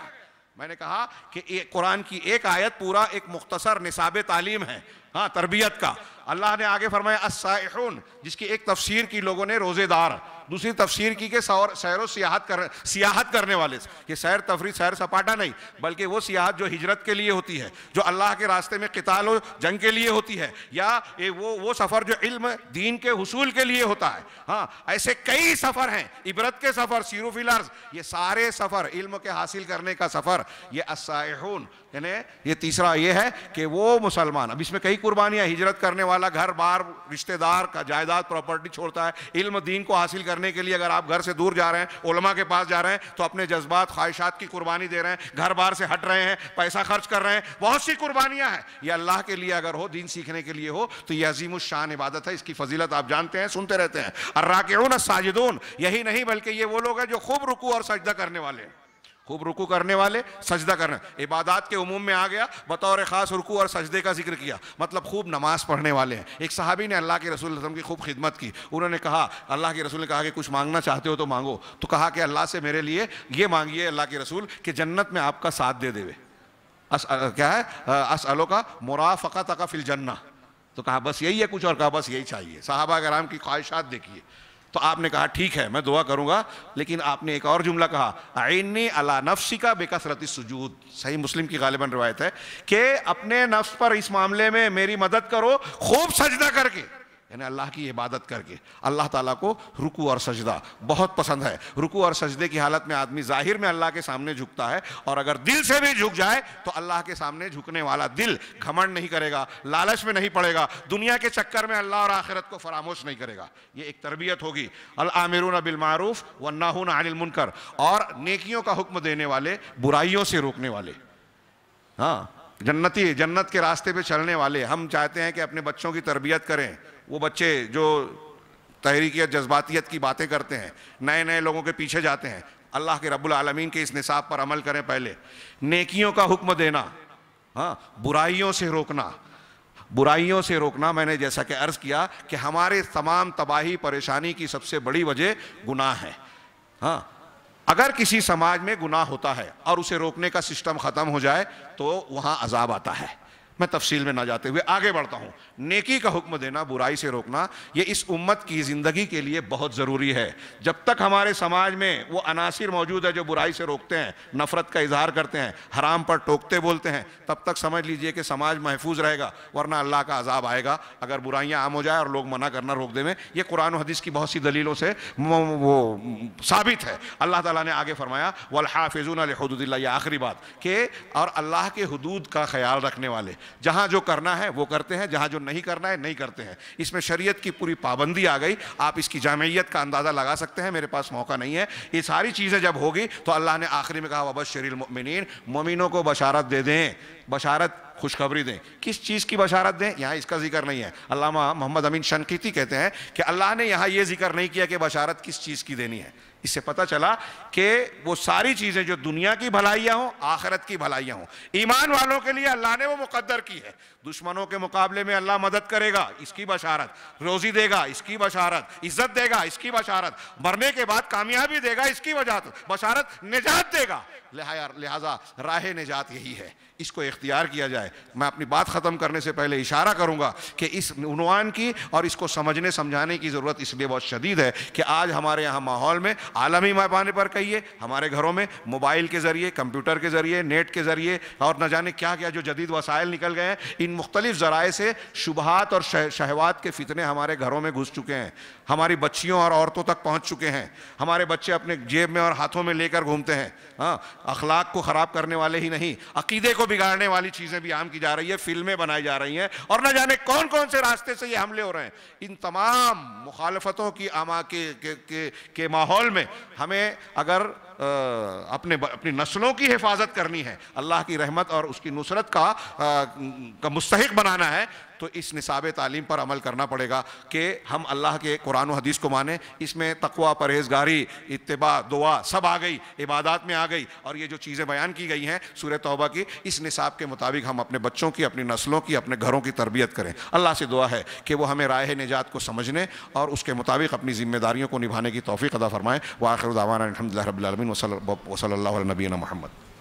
मैंने कहा कि कुरान की एक आयत पूरा एक मुख्तसर निसाब तालीम है हाँ तरबियत का अल्लाह ने आगे फरमाया असाहन जिसकी एक तफसीर की लोगों ने रोज़ेदार दूसरी तफसीर की के सैर सियाहत कर सियाहत करने वाले ये सैर तफरी सैर सपाटा नहीं बल्कि वो सियाहत जो हिजरत के लिए होती है जो अल्लाह के रास्ते में किताल हो जंग के लिए होती है या ए, वो वो सफ़र जो इल्म दीन के हसूल के लिए होता है हाँ ऐसे कई सफ़र हैं इबरत के सफ़र सीरूफिलर्स ये सारे सफ़र इल्म के हासिल करने का सफ़र ये असाइन यानी ये तीसरा ये है कि वो मुसलमान अब इसमें कई कुर्बानियां हिजरत करने वाला घर बार रिश्तेदार का जायदाद प्रॉपर्टी छोड़ता है इल्म दीन को हासिल करने के लिए अगर आप घर से दूर जा रहे हैं उलमा के पास जा रहे हैं तो अपने जज्बात ख्वाहिशात की कुर्बानी दे रहे हैं घर बार से हट रहे हैं पैसा खर्च कर रहे हैं बहुत सी कुर्बानियाँ हैं ये अल्लाह के लिए अगर हो दीन सीखने के लिए हो तो यह अजीम शान इबादत है इसकी फजीलत आप जानते हैं सुनते रहते हैं अर्राकेन साजिदून यही नहीं बल्कि ये वो लोग हैं जो खूब रुकू और सजदा करने वाले हैं खूब रुकू करने वाले सजदा करने इबादत के उमूम में आ गया बतौर ख़ास रुकू और सजदे का जिक्र किया मतलब खूब नमाज़ पढ़ने वाले हैं एक साहबी ने अल्लाह के रसूल रसम की खूब खिदमत की उन्होंने कहा अल्लाह के रसूल ने कहा कि कुछ मांगना चाहते हो तो मांगो तो कहा कि अल्लाह से मेरे लिए ये मांगिए अल्लाह के रसूल कि जन्नत में आपका साथ दे देवे अस क्या है अस अलो का मुराफ़ा तका फिल जन्ना तो कहा बस यही है कुछ और कहा बस यही चाहिए साहबा कराम की ख्वाहिशात देखिए तो आपने कहा ठीक है मैं दुआ करूंगा लेकिन आपने एक और जुमला कहा आइनी अला नफ्सी का बेकसरती सजूद सही मुस्लिम की गालिबन रिवायत है कि अपने नफ्स पर इस मामले में मेरी मदद करो खूब सजदा करके यानी अल्लाह की इबादत करके अल्लाह ताला को रुकू और सजदा बहुत पसंद है रुकू और सजदे की हालत में आदमी जाहिर में अल्लाह के सामने झुकता है और अगर दिल से भी झुक जाए तो अल्लाह के सामने झुकने वाला दिल घमंड नहीं करेगा लालच में नहीं पड़ेगा दुनिया के चक्कर में अल्लाह और आखिरत को फरामोश नहीं करेगा ये एक तरबियत होगी अल आमिरून बिलमारूफ व नाहून अनिल मुनकर और नेकियों का हुक्म देने वाले बुराइयों से रोकने वाले हाँ जन्नती जन्नत के रास्ते पे चलने वाले हम चाहते हैं कि अपने बच्चों की तरबियत करें वो बच्चे जो तहरीकियत जज्बातियत की बातें करते हैं नए नए लोगों के पीछे जाते हैं अल्लाह के रब्बुल आलमीन के इस निसाब पर अमल करें पहले नेकियों का हुक्म देना हाँ बुराइयों से रोकना बुराइयों से रोकना मैंने जैसा कि अर्ज़ किया कि हमारे तमाम तबाही परेशानी की सबसे बड़ी वजह गुनाह है हाँ अगर किसी समाज में गुनाह होता है और उसे रोकने का सिस्टम ख़त्म हो जाए तो वहाँ अजाब आता है मैं तफसील में ना जाते हुए आगे बढ़ता हूँ नेकी का हुक्म देना बुराई से रोकना ये इस उम्मत की ज़िंदगी के लिए बहुत ज़रूरी है जब तक हमारे समाज में वो अनासर मौजूद है जो बुराई से रोकते हैं नफ़रत का इजहार करते हैं हराम पर टोकते बोलते हैं तब तक समझ लीजिए कि समाज महफूज रहेगा वरना अल्लाह का अजाब आएगा अगर बुराइयाँ आम हो जाए और लोग मना करना रोक देवें यह कुरान हदीस की बहुत सी दलीलों से वो साबित है अल्लाह तला ने आगे फरमाया वल हाफिज़ून हदूदिल्ला आखिरी बात के और अल्लाह के हदूद का ख्याल रखने वाले जहां जो करना है वो करते हैं जहां जो नहीं करना है नहीं करते हैं इसमें शरीयत की पूरी पाबंदी आ गई आप इसकी जामैत का अंदाज़ा लगा सकते हैं मेरे पास मौका नहीं है ये सारी चीज़ें जब होगी तो अल्लाह ने आखिरी में कहा वबस शरील मिन मोमिनों को बशारत दे दें बशारत खुशखबरी दें किस चीज़ की बशारत दें यहाँ इसका जिक्र नहीं है अलामा मोहम्मद अमीन शनकीती कहते हैं कि अल्लाह ने यहाँ ये जिक्र नहीं किया कि बशारत किस चीज़ की देनी है इससे पता चला कि वो सारी चीज़ें जो दुनिया की भलाइयां हो आखरत की भलाइयां हो ईमान वालों के लिए अल्लाह ने वो मुकद्दर की है दुश्मनों के मुकाबले में अल्लाह मदद करेगा इसकी बशारत रोजी देगा इसकी बशारत इज्जत देगा इसकी बशारत मरने के बाद कामयाबी देगा इसकी वजह बशारत निजात देगा लिहाजा राह निजात यही है इसको इख्तियार किया जाए मैं अपनी बात ख़त्म करने से पहले इशारा करूंगा कि इस उनवान की और इसको समझने समझाने की ज़रूरत इसलिए बहुत शदीद है कि आज हमारे यहाँ माहौल में आलमी मैपाने पर कहिए हमारे घरों में मोबाइल के ज़रिए कंप्यूटर के ज़रिए नेट के ज़रिए और न जाने क्या क्या जो जदीद वसायल निकल गए हैं इन इन मुख्तलिफ ज़राए से शुबहत और शह, शहवात के फितने हमारे घरों में घुस चुके हैं हमारी बच्चियों और औरतों तक पहुंच चुके हैं हमारे बच्चे अपने जेब में और हाथों में लेकर घूमते हैं हाँ अखलाक को ख़राब करने वाले ही नहीं अकीदे को बिगाड़ने वाली चीज़ें भी आम की जा रही है फिल्में बनाई जा रही हैं और न जाने कौन कौन से रास्ते से ये हमले हो रहे हैं इन तमाम मुखालफतों की आमा के, के, के, के माहौल में हमें अगर अपने अपनी नस्लों की हिफाजत करनी है अल्लाह की रहमत और उसकी नुसरत का, का मुस्तक बनाना है तो इस निसाब तालीम पर अमल करना पड़ेगा कि हम अल्लाह के कुरान हदीस को माने इसमें तकवा परहेजगारी इतबा दुआ सब आ गई इबादत में आ गई और ये जो चीज़ें बयान की गई हैं सूर तौबा की इस निसाब के मुताबिक हम अपने बच्चों की अपनी नस्लों की अपने घरों की तरबियत करें अल्लाह से दुआ है कि वह हमें राय निजात को समझने और उसके मुताबिक अपनी जिम्मेदारियों को निभाने की तोफ़ी अदा फरमाएँ व आखिर दावाना अलहमदिल्ला वसल वसल नबीना महमद